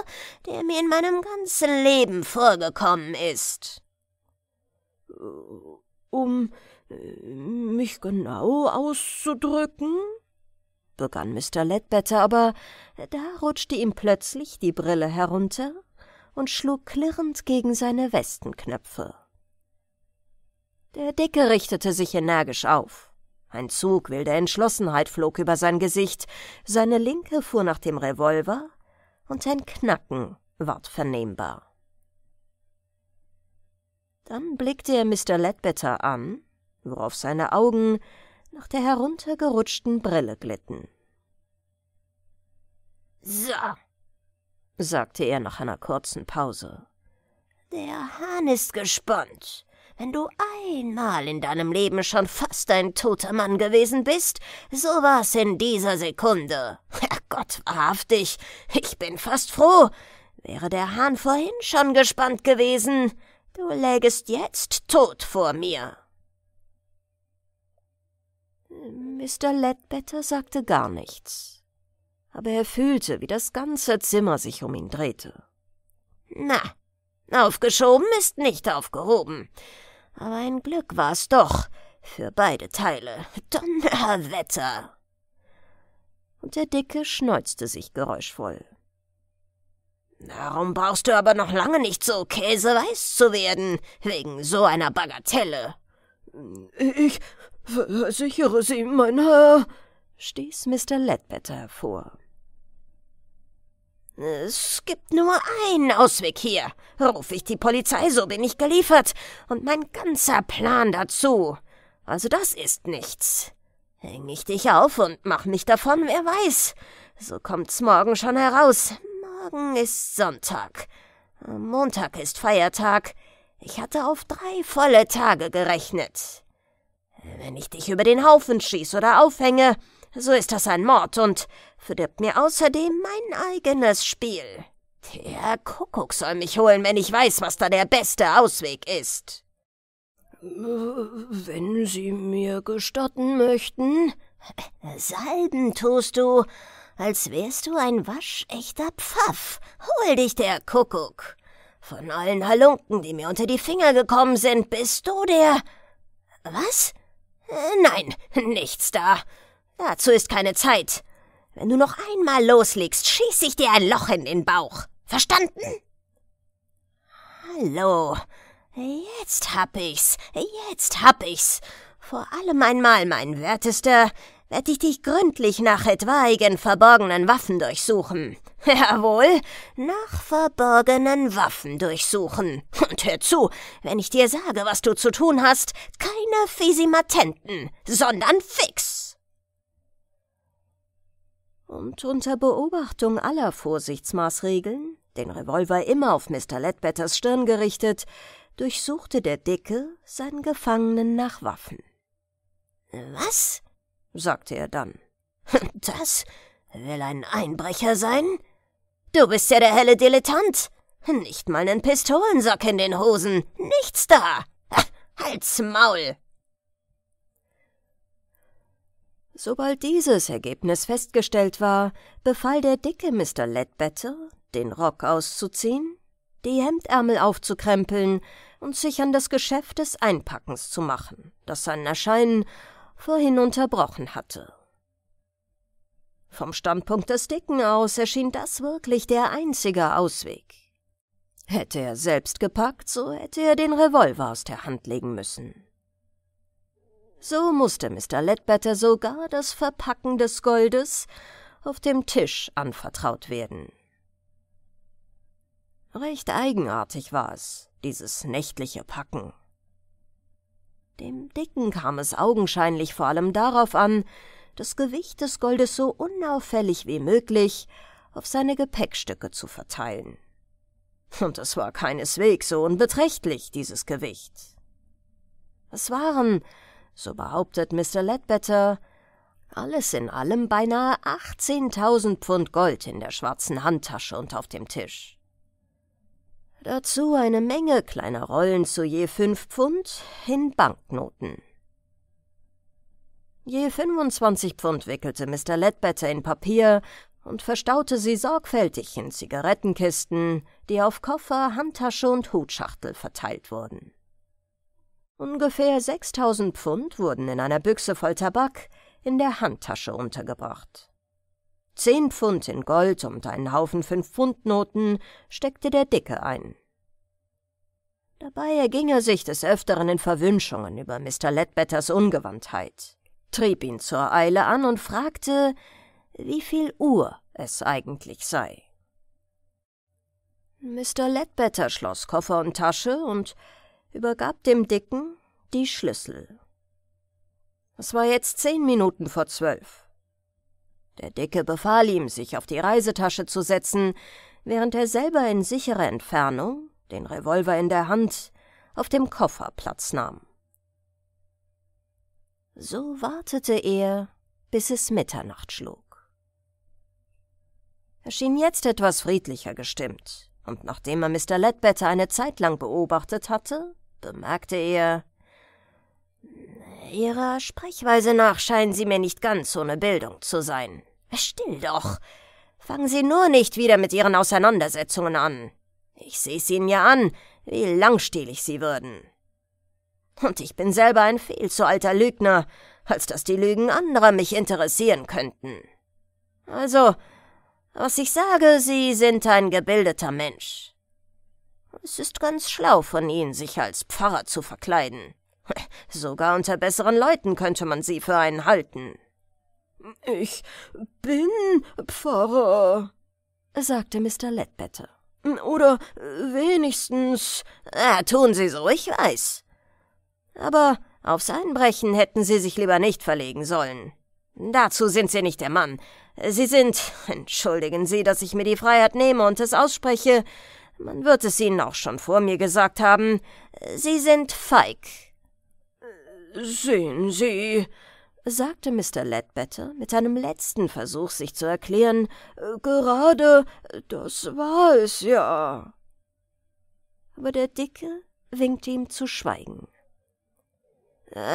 der mir in meinem ganzen Leben vorgekommen ist. Um äh, mich genau auszudrücken? begann Mr. Ledbetter, aber da rutschte ihm plötzlich die Brille herunter und schlug klirrend gegen seine Westenknöpfe. Der Dicke richtete sich energisch auf. Ein Zug wilder Entschlossenheit flog über sein Gesicht, seine linke fuhr nach dem Revolver und ein Knacken ward vernehmbar. Dann blickte er Mr. Ledbetter an, worauf seine Augen nach der heruntergerutschten Brille glitten. So, sagte er nach einer kurzen Pause. Der Hahn ist gespannt. Wenn du einmal in deinem Leben schon fast ein toter Mann gewesen bist, so war's in dieser Sekunde. Herrgott, wahrhaftig, ich bin fast froh. Wäre der Hahn vorhin schon gespannt gewesen, du lägest jetzt tot vor mir. Mr. Ledbetter sagte gar nichts aber er fühlte, wie das ganze Zimmer sich um ihn drehte. Na, aufgeschoben ist nicht aufgehoben. Aber ein Glück war's doch, für beide Teile. Donnerwetter! Und der Dicke schneuzte sich geräuschvoll. Warum brauchst du aber noch lange nicht so käseweiß zu werden, wegen so einer Bagatelle. Ich versichere Sie, mein Herr, stieß Mr. Ledbetter hervor. Es gibt nur einen Ausweg hier. Ruf ich die Polizei, so bin ich geliefert. Und mein ganzer Plan dazu. Also das ist nichts. Häng ich dich auf und mach mich davon, wer weiß. So kommt's morgen schon heraus. Morgen ist Sonntag. Montag ist Feiertag. Ich hatte auf drei volle Tage gerechnet. Wenn ich dich über den Haufen schieß oder aufhänge, so ist das ein Mord und verdirbt mir außerdem mein eigenes Spiel. Der Kuckuck soll mich holen, wenn ich weiß, was da der beste Ausweg ist. Wenn Sie mir gestatten möchten. Salben tust du, als wärst du ein waschechter Pfaff. Hol dich der Kuckuck. Von allen Halunken, die mir unter die Finger gekommen sind, bist du der. Was? Äh, nein, nichts da. Dazu ist keine Zeit. Wenn du noch einmal loslegst, schieß ich dir ein Loch in den Bauch. Verstanden? Hallo. Jetzt hab ich's. Jetzt hab ich's. Vor allem einmal, mein wertester, werd ich dich gründlich nach etwaigen verborgenen Waffen durchsuchen. Jawohl, nach verborgenen Waffen durchsuchen. Und hör zu, wenn ich dir sage, was du zu tun hast, keine Fisimatenten, sondern fix und unter Beobachtung aller Vorsichtsmaßregeln, den Revolver immer auf Mr. Ledbetters Stirn gerichtet, durchsuchte der Dicke seinen Gefangenen nach Waffen. Was? sagte er dann. Das will ein Einbrecher sein? Du bist ja der helle Dilettant. Nicht mal nen Pistolensack in den Hosen. Nichts da. Halt's Maul. Sobald dieses Ergebnis festgestellt war, befahl der dicke Mr. Ledbetter, den Rock auszuziehen, die Hemdärmel aufzukrempeln und sich an das Geschäft des Einpackens zu machen, das sein Erscheinen vorhin unterbrochen hatte. Vom Standpunkt des Dicken aus erschien das wirklich der einzige Ausweg. Hätte er selbst gepackt, so hätte er den Revolver aus der Hand legen müssen. So musste Mr. Ledbetter sogar das Verpacken des Goldes auf dem Tisch anvertraut werden. Recht eigenartig war es, dieses nächtliche Packen. Dem Dicken kam es augenscheinlich vor allem darauf an, das Gewicht des Goldes so unauffällig wie möglich auf seine Gepäckstücke zu verteilen. Und es war keineswegs so unbeträchtlich, dieses Gewicht. Es waren so behauptet Mr. Ledbetter, alles in allem beinahe 18.000 Pfund Gold in der schwarzen Handtasche und auf dem Tisch. Dazu eine Menge kleiner Rollen zu je 5 Pfund in Banknoten. Je 25 Pfund wickelte Mr. Ledbetter in Papier und verstaute sie sorgfältig in Zigarettenkisten, die auf Koffer, Handtasche und Hutschachtel verteilt wurden. Ungefähr 6000 Pfund wurden in einer Büchse voll Tabak in der Handtasche untergebracht. Zehn Pfund in Gold und einen Haufen Fünf-Pfund-Noten steckte der Dicke ein. Dabei erging er sich des Öfteren in Verwünschungen über Mr. Ledbetters Ungewandtheit, trieb ihn zur Eile an und fragte, wie viel Uhr es eigentlich sei. Mr. Ledbetter schloss Koffer und Tasche und übergab dem Dicken die Schlüssel. Es war jetzt zehn Minuten vor zwölf. Der Dicke befahl ihm, sich auf die Reisetasche zu setzen, während er selber in sicherer Entfernung, den Revolver in der Hand, auf dem Koffer Platz nahm. So wartete er, bis es Mitternacht schlug. Er schien jetzt etwas friedlicher gestimmt und nachdem er Mr. Ledbetter eine Zeit lang beobachtet hatte, bemerkte er Ihrer Sprechweise nach scheinen Sie mir nicht ganz ohne Bildung zu sein. Still doch. Fangen Sie nur nicht wieder mit Ihren Auseinandersetzungen an. Ich seh's Ihnen ja an, wie langstielig Sie würden. Und ich bin selber ein viel zu alter Lügner, als dass die Lügen anderer mich interessieren könnten. Also, was ich sage, Sie sind ein gebildeter Mensch. Es ist ganz schlau von Ihnen, sich als Pfarrer zu verkleiden. Sogar unter besseren Leuten könnte man Sie für einen halten. Ich bin Pfarrer, sagte Mr. Ledbetter. Oder wenigstens. Ah, tun Sie so, ich weiß. Aber aufs Einbrechen hätten Sie sich lieber nicht verlegen sollen. Dazu sind Sie nicht der Mann, Sie sind, entschuldigen Sie, dass ich mir die Freiheit nehme und es ausspreche, man wird es Ihnen auch schon vor mir gesagt haben, Sie sind feig. Sehen Sie, sagte Mr. Ledbetter mit einem letzten Versuch, sich zu erklären, gerade das war es ja. Aber der Dicke winkte ihm zu schweigen.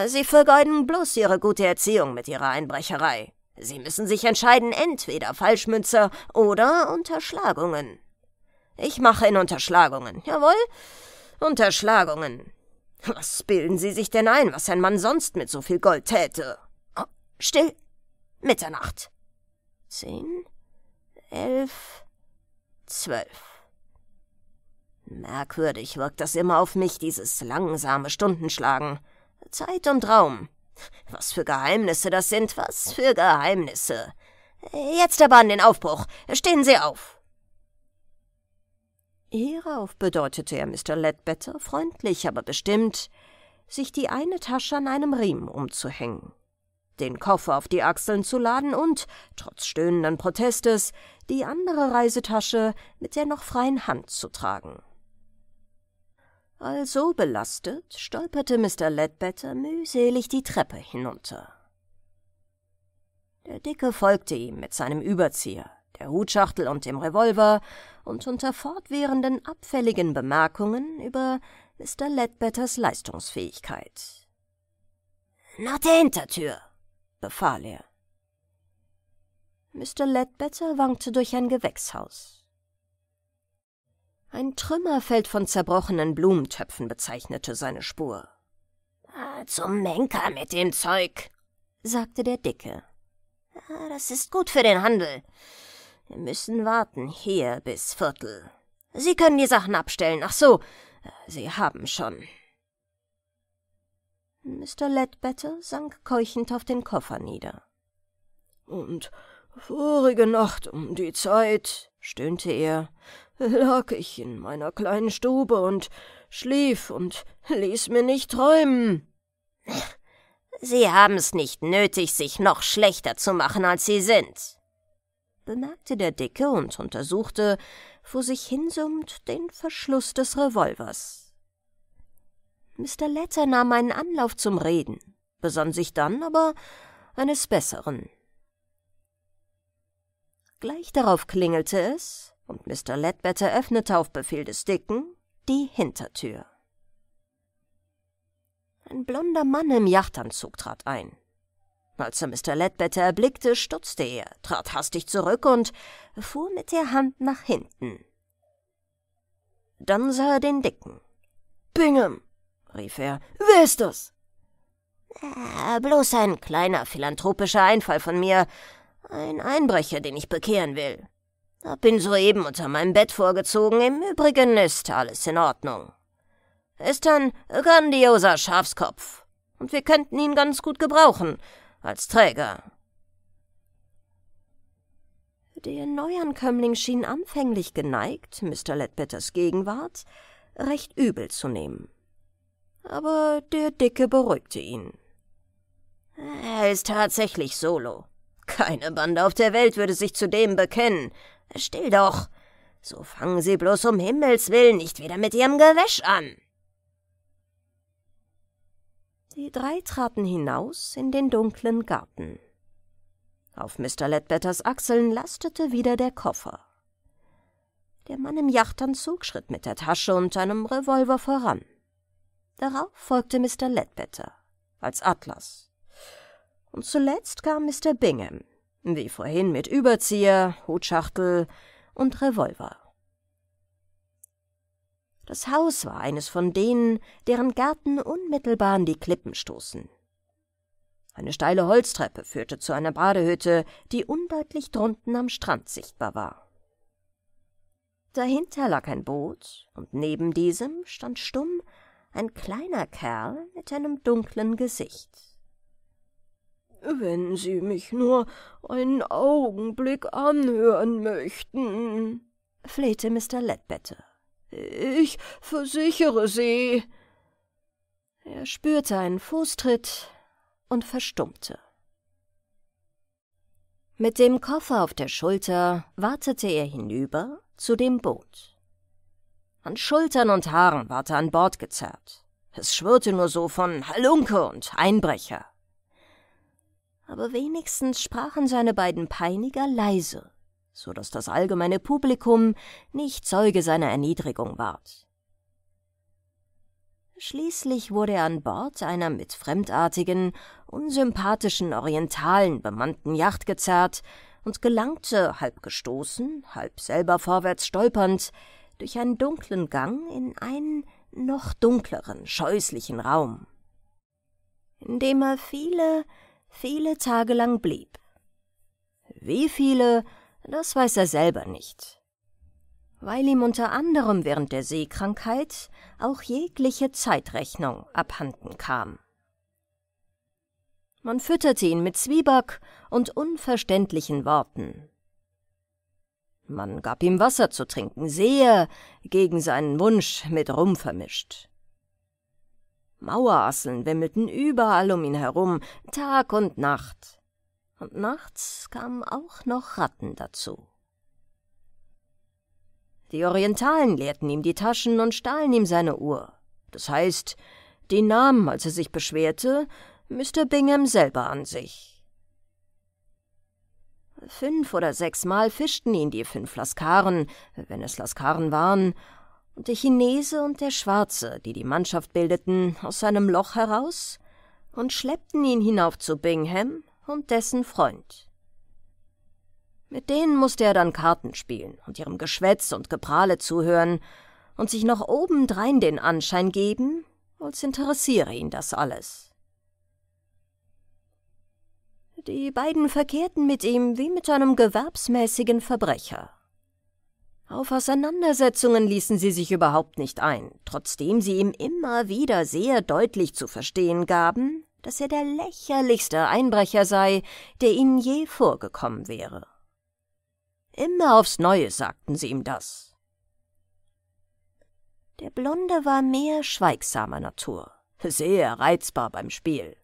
Sie vergeuden bloß Ihre gute Erziehung mit Ihrer Einbrecherei, Sie müssen sich entscheiden, entweder Falschmünzer oder Unterschlagungen. Ich mache in Unterschlagungen, jawohl? Unterschlagungen. Was bilden Sie sich denn ein, was ein Mann sonst mit so viel Gold täte? Oh, still. Mitternacht. Zehn, elf, zwölf. Merkwürdig wirkt das immer auf mich, dieses langsame Stundenschlagen. Zeit und Raum. Was für Geheimnisse das sind, was für Geheimnisse. Jetzt aber an den Aufbruch. Stehen Sie auf. Hierauf bedeutete er Mr. Ledbetter, freundlich, aber bestimmt, sich die eine Tasche an einem Riemen umzuhängen, den Koffer auf die Achseln zu laden und, trotz stöhnenden Protestes, die andere Reisetasche mit der noch freien Hand zu tragen. Also belastet stolperte Mr. Ledbetter mühselig die Treppe hinunter. Der Dicke folgte ihm mit seinem Überzieher, der Hutschachtel und dem Revolver und unter fortwährenden abfälligen Bemerkungen über Mr. Ledbetters Leistungsfähigkeit. »Nach der Hintertür«, befahl er. Mr. Ledbetter wankte durch ein Gewächshaus. Ein Trümmerfeld von zerbrochenen Blumentöpfen bezeichnete seine Spur. Ah, zum Menker mit dem Zeug, sagte der Dicke. Ah, das ist gut für den Handel. Wir müssen warten hier bis Viertel. Sie können die Sachen abstellen. Ach so, Sie haben schon. Mr. Ledbetter sank keuchend auf den Koffer nieder. Und vorige Nacht um die Zeit, stöhnte er, lag ich in meiner kleinen Stube und schlief und ließ mir nicht träumen. Sie haben's nicht nötig, sich noch schlechter zu machen, als Sie sind, bemerkte der Dicke und untersuchte vor sich hinsummt, den Verschluss des Revolvers. Mr. Letter nahm einen Anlauf zum Reden, besann sich dann aber eines Besseren. Gleich darauf klingelte es, und Mr. Ledbetter öffnete auf Befehl des Dicken die Hintertür. Ein blonder Mann im Yachtanzug trat ein. Als er Mr. Ledbetter erblickte, stutzte er, trat hastig zurück und fuhr mit der Hand nach hinten. Dann sah er den Dicken. Bingham, rief er, wer ist das? Äh, bloß ein kleiner philanthropischer Einfall von mir, ein Einbrecher, den ich bekehren will bin soeben unter meinem Bett vorgezogen, im Übrigen ist alles in Ordnung. ist ein grandioser Schafskopf, und wir könnten ihn ganz gut gebrauchen, als Träger. Der Neuankömmling schien anfänglich geneigt, Mr. Ledbetters Gegenwart recht übel zu nehmen. Aber der Dicke beruhigte ihn. Er ist tatsächlich solo. Keine Bande auf der Welt würde sich zu dem bekennen, Still doch. So fangen Sie bloß um Himmels willen nicht wieder mit Ihrem Gewäsch an. Die drei traten hinaus in den dunklen Garten. Auf Mr. Ledbetters Achseln lastete wieder der Koffer. Der Mann im Yachtanzug schritt mit der Tasche und einem Revolver voran. Darauf folgte Mr. Ledbetter als Atlas. Und zuletzt kam Mr. Bingham, wie vorhin mit Überzieher, Hutschachtel und Revolver. Das Haus war eines von denen, deren Garten unmittelbar an die Klippen stoßen. Eine steile Holztreppe führte zu einer Badehütte, die undeutlich drunten am Strand sichtbar war. Dahinter lag ein Boot, und neben diesem stand stumm ein kleiner Kerl mit einem dunklen Gesicht wenn Sie mich nur einen Augenblick anhören möchten, flehte Mr. Ledbetter. Ich versichere Sie. Er spürte einen Fußtritt und verstummte. Mit dem Koffer auf der Schulter wartete er hinüber zu dem Boot. An Schultern und Haaren ward er an Bord gezerrt. Es schwirrte nur so von Halunke und Einbrecher aber wenigstens sprachen seine beiden Peiniger leise, so daß das allgemeine Publikum nicht Zeuge seiner Erniedrigung ward. Schließlich wurde er an Bord einer mit fremdartigen, unsympathischen Orientalen bemannten Yacht gezerrt und gelangte, halb gestoßen, halb selber vorwärts stolpernd, durch einen dunklen Gang in einen noch dunkleren, scheußlichen Raum, in dem er viele viele Tage lang blieb. Wie viele, das weiß er selber nicht. Weil ihm unter anderem während der Seekrankheit auch jegliche Zeitrechnung abhanden kam. Man fütterte ihn mit Zwieback und unverständlichen Worten. Man gab ihm Wasser zu trinken, sehr gegen seinen Wunsch mit Rum vermischt. Mauerasseln wimmelten überall um ihn herum, Tag und Nacht. Und nachts kamen auch noch Ratten dazu. Die Orientalen leerten ihm die Taschen und stahlen ihm seine Uhr. Das heißt, die nahm, als er sich beschwerte, Mr. Bingham selber an sich. Fünf oder sechsmal fischten ihn die fünf Laskaren, wenn es Laskaren waren, und der Chinese und der Schwarze, die die Mannschaft bildeten, aus seinem Loch heraus und schleppten ihn hinauf zu Bingham und dessen Freund. Mit denen musste er dann Karten spielen und ihrem Geschwätz und Geprahle zuhören und sich noch obendrein den Anschein geben, als interessiere ihn das alles. Die beiden verkehrten mit ihm wie mit einem gewerbsmäßigen Verbrecher auf Auseinandersetzungen ließen sie sich überhaupt nicht ein, trotzdem sie ihm immer wieder sehr deutlich zu verstehen gaben, dass er der lächerlichste Einbrecher sei, der ihnen je vorgekommen wäre. Immer aufs Neue sagten sie ihm das. Der Blonde war mehr schweigsamer Natur, sehr reizbar beim Spiel.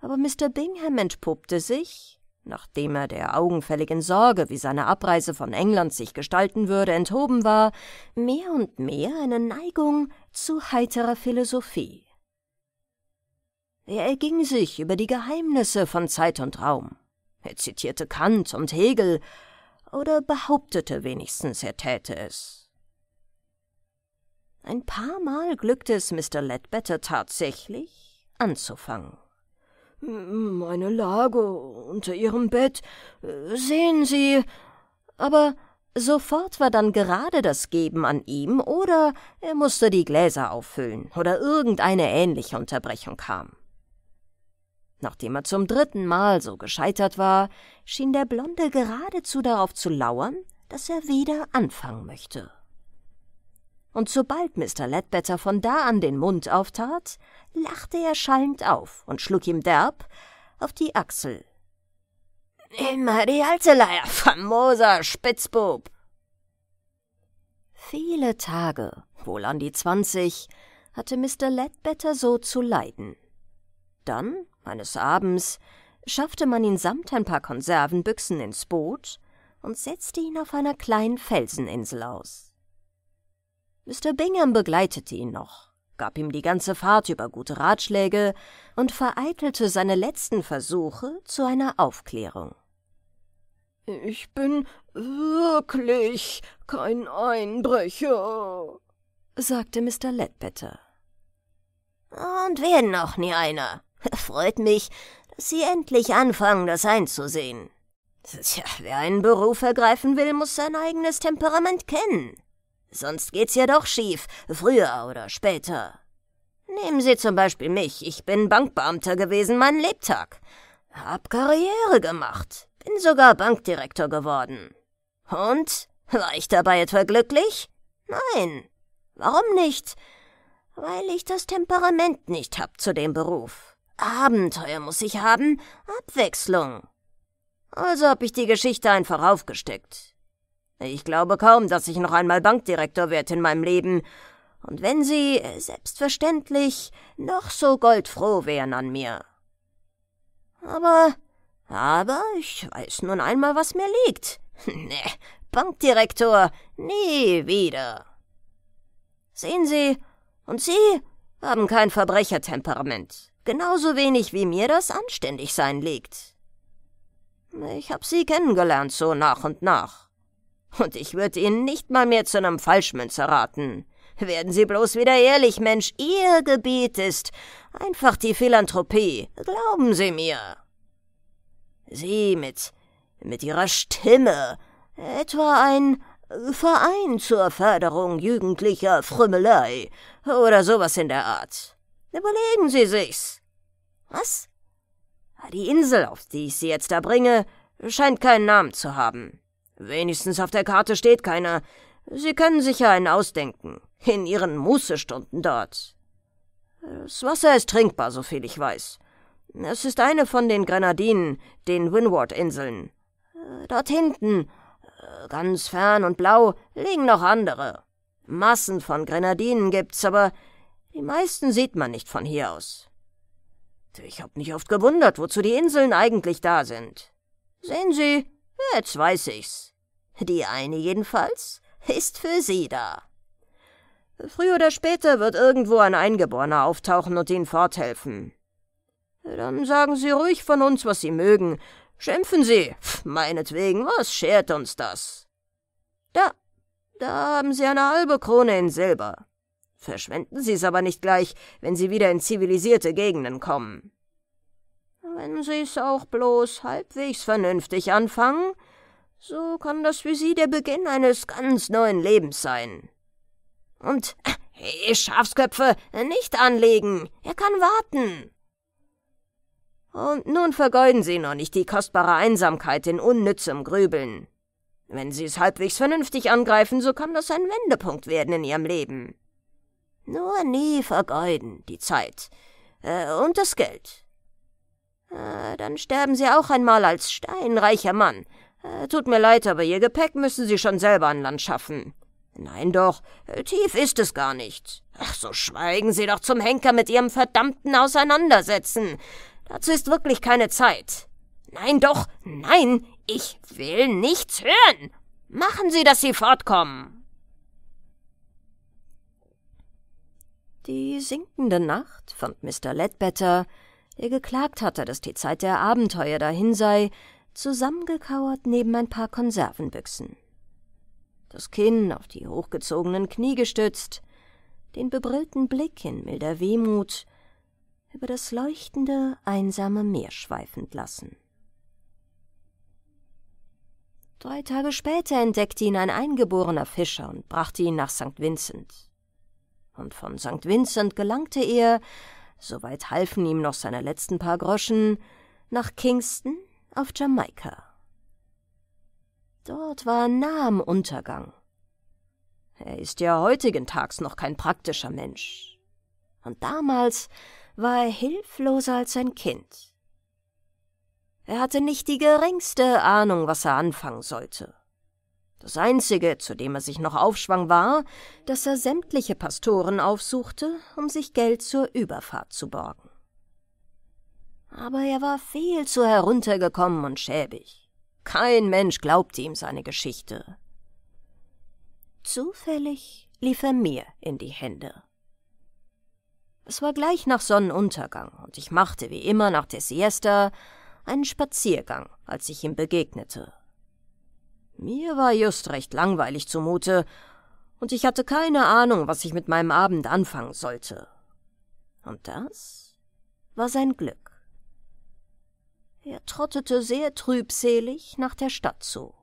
Aber Mr. Bingham entpuppte sich, Nachdem er der augenfälligen Sorge, wie seine Abreise von England sich gestalten würde, enthoben war, mehr und mehr eine Neigung zu heiterer Philosophie. Er erging sich über die Geheimnisse von Zeit und Raum. Er zitierte Kant und Hegel, oder behauptete wenigstens, er täte es. Ein paar Mal glückte es Mr. Ledbetter tatsächlich, anzufangen. Meine Lage unter Ihrem Bett. Äh, sehen Sie. Aber sofort war dann gerade das Geben an ihm, oder er musste die Gläser auffüllen, oder irgendeine ähnliche Unterbrechung kam. Nachdem er zum dritten Mal so gescheitert war, schien der Blonde geradezu darauf zu lauern, dass er wieder anfangen möchte und sobald Mr. Ledbetter von da an den Mund auftat, lachte er schallend auf und schlug ihm derb auf die Achsel. Immer die alte Leier, famoser Spitzbub! Viele Tage, wohl an die zwanzig, hatte Mr. Ledbetter so zu leiden. Dann, eines Abends, schaffte man ihn samt ein paar Konservenbüchsen ins Boot und setzte ihn auf einer kleinen Felseninsel aus. Mr. Bingham begleitete ihn noch, gab ihm die ganze Fahrt über gute Ratschläge und vereitelte seine letzten Versuche zu einer Aufklärung. Ich bin wirklich kein Einbrecher, sagte Mr. Ledbetter. Und werden auch nie einer. Freut mich, dass Sie endlich anfangen, das einzusehen. Tja, wer einen Beruf ergreifen will, muss sein eigenes Temperament kennen. Sonst geht's ja doch schief, früher oder später. Nehmen Sie zum Beispiel mich, ich bin Bankbeamter gewesen mein Lebtag. Hab Karriere gemacht, bin sogar Bankdirektor geworden. Und? War ich dabei etwa glücklich? Nein. Warum nicht? Weil ich das Temperament nicht hab zu dem Beruf. Abenteuer muss ich haben, Abwechslung. Also hab ich die Geschichte einfach aufgesteckt. Ich glaube kaum, dass ich noch einmal Bankdirektor werde in meinem Leben. Und wenn Sie, äh, selbstverständlich, noch so goldfroh wären an mir. Aber, aber ich weiß nun einmal, was mir liegt. nee, Bankdirektor, nie wieder. Sehen Sie, und Sie haben kein Verbrechertemperament, genauso wenig wie mir das anständig sein liegt. Ich hab Sie kennengelernt so nach und nach. Und ich würde Ihnen nicht mal mehr zu einem Falschmünzer raten. Werden Sie bloß wieder ehrlich, Mensch, Ihr Gebiet ist einfach die Philanthropie. Glauben Sie mir. Sie mit, mit Ihrer Stimme, etwa ein Verein zur Förderung jugendlicher Frümmelei oder sowas in der Art. Überlegen Sie sich's. Was? Die Insel, auf die ich Sie jetzt da bringe, scheint keinen Namen zu haben. Wenigstens auf der Karte steht keiner. Sie können sich ja einen ausdenken. In Ihren Mußestunden dort. Das Wasser ist trinkbar, soviel ich weiß. Es ist eine von den Grenadinen, den Windward-Inseln. Dort hinten, ganz fern und blau, liegen noch andere. Massen von Grenadinen gibt's, aber die meisten sieht man nicht von hier aus. Ich hab mich oft gewundert, wozu die Inseln eigentlich da sind. Sehen Sie, Jetzt weiß ich's. Die eine jedenfalls ist für sie da. Früher oder später wird irgendwo ein Eingeborener auftauchen und ihnen forthelfen. Dann sagen Sie ruhig von uns, was Sie mögen. Schimpfen Sie. Pff, meinetwegen, was schert uns das? Da, da haben Sie eine halbe Krone in Silber. Verschwenden Sie es aber nicht gleich, wenn Sie wieder in zivilisierte Gegenden kommen. Wenn Sie es auch bloß halbwegs vernünftig anfangen, so kann das für Sie der Beginn eines ganz neuen Lebens sein. Und, hey, äh, Schafsköpfe, nicht anlegen, er kann warten. Und nun vergeuden Sie noch nicht die kostbare Einsamkeit in unnützem Grübeln. Wenn Sie es halbwegs vernünftig angreifen, so kann das ein Wendepunkt werden in Ihrem Leben. Nur nie vergeuden die Zeit äh, und das Geld. Äh, dann sterben Sie auch einmal als steinreicher Mann. Äh, tut mir leid, aber Ihr Gepäck müssen Sie schon selber an Land schaffen. Nein doch, äh, tief ist es gar nicht. Ach, so schweigen Sie doch zum Henker mit Ihrem verdammten Auseinandersetzen. Dazu ist wirklich keine Zeit. Nein doch, nein, ich will nichts hören. Machen Sie, dass Sie fortkommen. Die sinkende Nacht fand Mr. Ledbetter der geklagt hatte, dass die Zeit der Abenteuer dahin sei, zusammengekauert neben ein paar Konservenbüchsen. Das Kinn auf die hochgezogenen Knie gestützt, den bebrillten Blick in milder Wehmut über das leuchtende, einsame Meer schweifend lassen. Drei Tage später entdeckte ihn ein eingeborener Fischer und brachte ihn nach St. Vincent. Und von St. Vincent gelangte er, soweit halfen ihm noch seine letzten paar Groschen, nach Kingston auf Jamaika. Dort war nah am Untergang. Er ist ja heutigen Tags noch kein praktischer Mensch. Und damals war er hilfloser als ein Kind. Er hatte nicht die geringste Ahnung, was er anfangen sollte. Das Einzige, zu dem er sich noch aufschwang, war, dass er sämtliche Pastoren aufsuchte, um sich Geld zur Überfahrt zu borgen. Aber er war viel zu heruntergekommen und schäbig. Kein Mensch glaubte ihm seine Geschichte. Zufällig lief er mir in die Hände. Es war gleich nach Sonnenuntergang, und ich machte wie immer nach der Siesta einen Spaziergang, als ich ihm begegnete. Mir war just recht langweilig zumute, und ich hatte keine Ahnung, was ich mit meinem Abend anfangen sollte. Und das war sein Glück. Er trottete sehr trübselig nach der Stadt zu.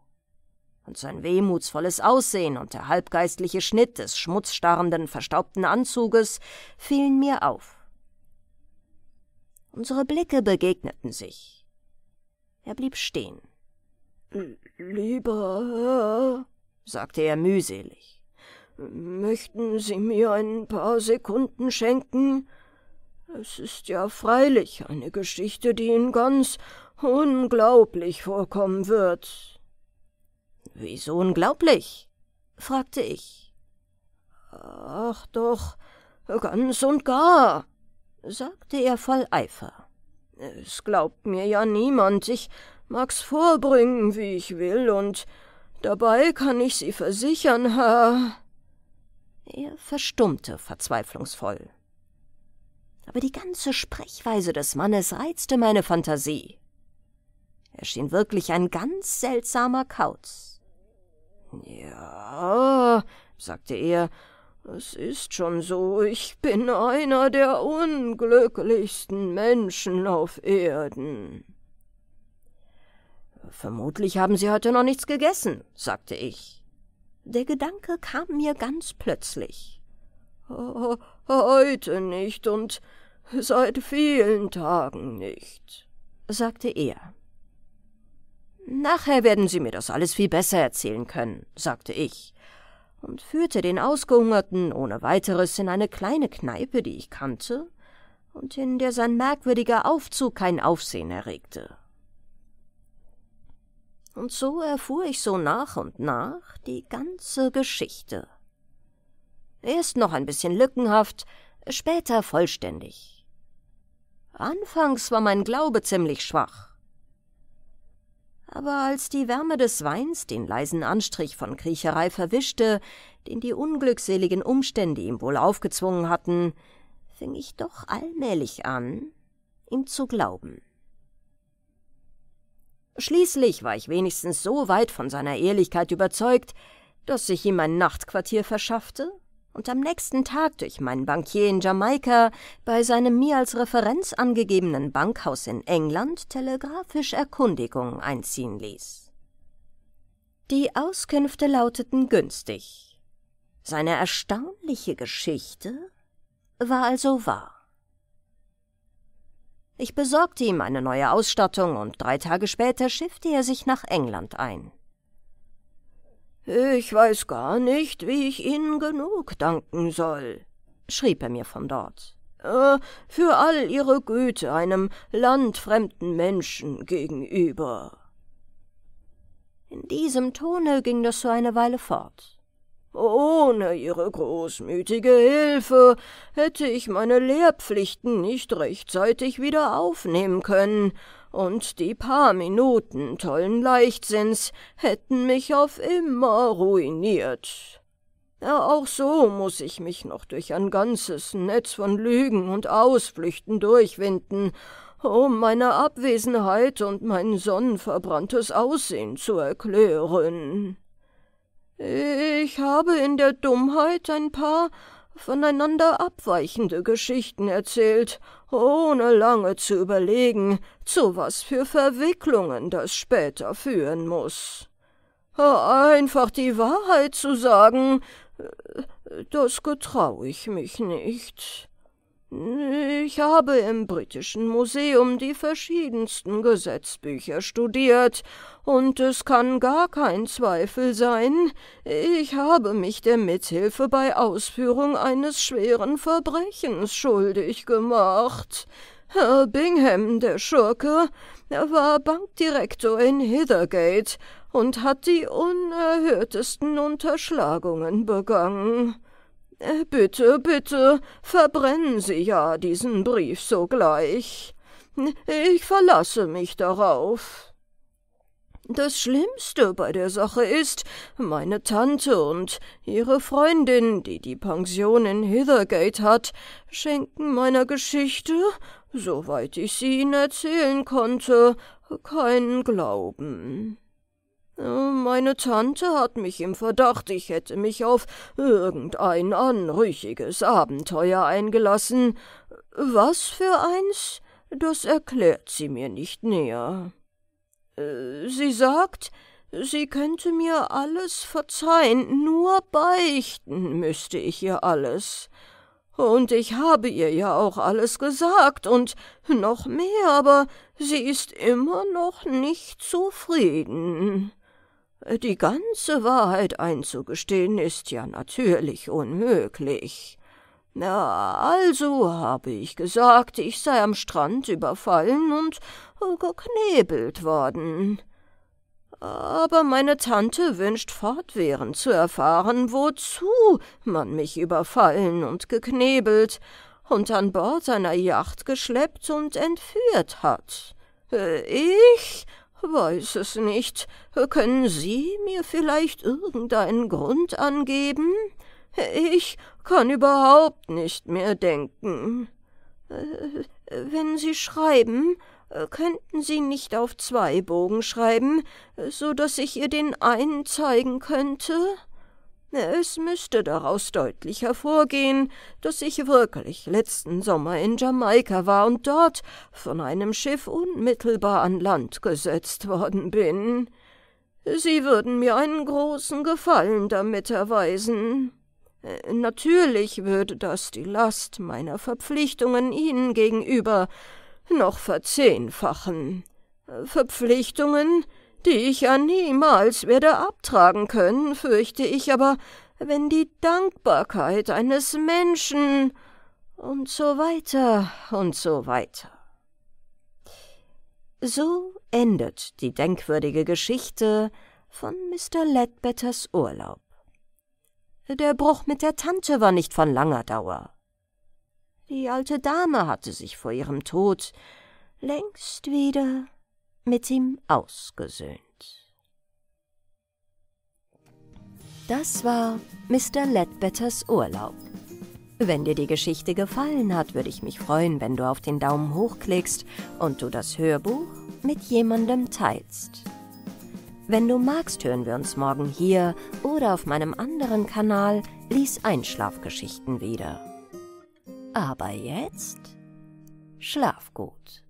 Und sein wehmutsvolles Aussehen und der halbgeistliche Schnitt des schmutzstarrenden, verstaubten Anzuges fielen mir auf. Unsere Blicke begegneten sich. Er blieb stehen. Lieber Herr, sagte er mühselig, möchten Sie mir ein paar Sekunden schenken? Es ist ja freilich eine Geschichte, die Ihnen ganz unglaublich vorkommen wird. Wieso unglaublich? fragte ich. Ach doch, ganz und gar, sagte er voll Eifer. Es glaubt mir ja niemand, ich mag's vorbringen, wie ich will, und dabei kann ich Sie versichern, Herr. Er verstummte verzweiflungsvoll. Aber die ganze Sprechweise des Mannes reizte meine Fantasie. Er schien wirklich ein ganz seltsamer Kauz. Ja, sagte er, es ist schon so, ich bin einer der unglücklichsten Menschen auf Erden. Vermutlich haben Sie heute noch nichts gegessen, sagte ich. Der Gedanke kam mir ganz plötzlich. heute nicht und seit vielen Tagen nicht, sagte er. Nachher werden Sie mir das alles viel besser erzählen können, sagte ich und führte den Ausgehungerten ohne weiteres in eine kleine Kneipe, die ich kannte und in der sein merkwürdiger Aufzug kein Aufsehen erregte. Und so erfuhr ich so nach und nach die ganze Geschichte. Erst noch ein bisschen lückenhaft, später vollständig. Anfangs war mein Glaube ziemlich schwach. Aber als die Wärme des Weins den leisen Anstrich von Kriecherei verwischte, den die unglückseligen Umstände ihm wohl aufgezwungen hatten, fing ich doch allmählich an, ihm zu glauben. Schließlich war ich wenigstens so weit von seiner Ehrlichkeit überzeugt, dass ich ihm ein Nachtquartier verschaffte und am nächsten Tag durch meinen Bankier in Jamaika bei seinem mir als Referenz angegebenen Bankhaus in England telegrafisch Erkundigungen einziehen ließ. Die Auskünfte lauteten günstig. Seine erstaunliche Geschichte war also wahr. Ich besorgte ihm eine neue Ausstattung und drei Tage später schiffte er sich nach England ein. Ich weiß gar nicht, wie ich Ihnen genug danken soll, schrieb er mir von dort. Äh, für all Ihre Güte einem landfremden Menschen gegenüber. In diesem Tone ging das so eine Weile fort. Ohne Ihre großmütige Hilfe hätte ich meine Lehrpflichten nicht rechtzeitig wieder aufnehmen können, und die paar Minuten tollen Leichtsinns hätten mich auf immer ruiniert. Ja, auch so muß ich mich noch durch ein ganzes Netz von Lügen und Ausflüchten durchwinden, um meine Abwesenheit und mein sonnenverbranntes Aussehen zu erklären. Ich habe in der Dummheit ein paar voneinander abweichende Geschichten erzählt, ohne lange zu überlegen, zu was für Verwicklungen das später führen muß. Einfach die Wahrheit zu sagen, das getraue ich mich nicht. Ich habe im Britischen Museum die verschiedensten Gesetzbücher studiert, und es kann gar kein Zweifel sein, ich habe mich der Mithilfe bei Ausführung eines schweren Verbrechens schuldig gemacht. Herr Bingham, der Schurke, war Bankdirektor in Hithergate und hat die unerhörtesten Unterschlagungen begangen. Bitte, bitte, verbrennen Sie ja diesen Brief sogleich. Ich verlasse mich darauf. Das Schlimmste bei der Sache ist, meine Tante und ihre Freundin, die die Pension in Hithergate hat, schenken meiner Geschichte, soweit ich sie ihnen erzählen konnte, keinen Glauben. Meine Tante hat mich im Verdacht, ich hätte mich auf irgendein anrüchiges Abenteuer eingelassen. Was für eins? Das erklärt sie mir nicht näher. Äh, sie sagt, sie könnte mir alles verzeihen, nur beichten müsste ich ihr alles. Und ich habe ihr ja auch alles gesagt und noch mehr, aber sie ist immer noch nicht zufrieden. Die ganze Wahrheit einzugestehen ist ja natürlich unmöglich. Na, also habe ich gesagt, ich sei am Strand überfallen und äh, geknebelt worden. Aber meine Tante wünscht fortwährend zu erfahren, wozu man mich überfallen und geknebelt und an Bord einer Yacht geschleppt und entführt hat. Äh, ich Weiß es nicht. Können Sie mir vielleicht irgendeinen Grund angeben? Ich kann überhaupt nicht mehr denken. Äh, wenn Sie schreiben, könnten Sie nicht auf zwei Bogen schreiben, so dass ich ihr den einen zeigen könnte? Es müsste daraus deutlich hervorgehen, dass ich wirklich letzten Sommer in Jamaika war und dort von einem Schiff unmittelbar an Land gesetzt worden bin. Sie würden mir einen großen Gefallen damit erweisen. Natürlich würde das die Last meiner Verpflichtungen Ihnen gegenüber noch verzehnfachen. Verpflichtungen, die ich ja niemals werde abtragen können, fürchte ich, aber wenn die Dankbarkeit eines Menschen und so weiter und so weiter. So endet die denkwürdige Geschichte von Mr. Ledbetters Urlaub. Der Bruch mit der Tante war nicht von langer Dauer. Die alte Dame hatte sich vor ihrem Tod längst wieder mit ihm ausgesöhnt. Das war Mr. Ledbetters Urlaub. Wenn dir die Geschichte gefallen hat, würde ich mich freuen, wenn du auf den Daumen hoch klickst und du das Hörbuch mit jemandem teilst. Wenn du magst, hören wir uns morgen hier oder auf meinem anderen Kanal Lies Einschlafgeschichten wieder. Aber jetzt schlaf gut.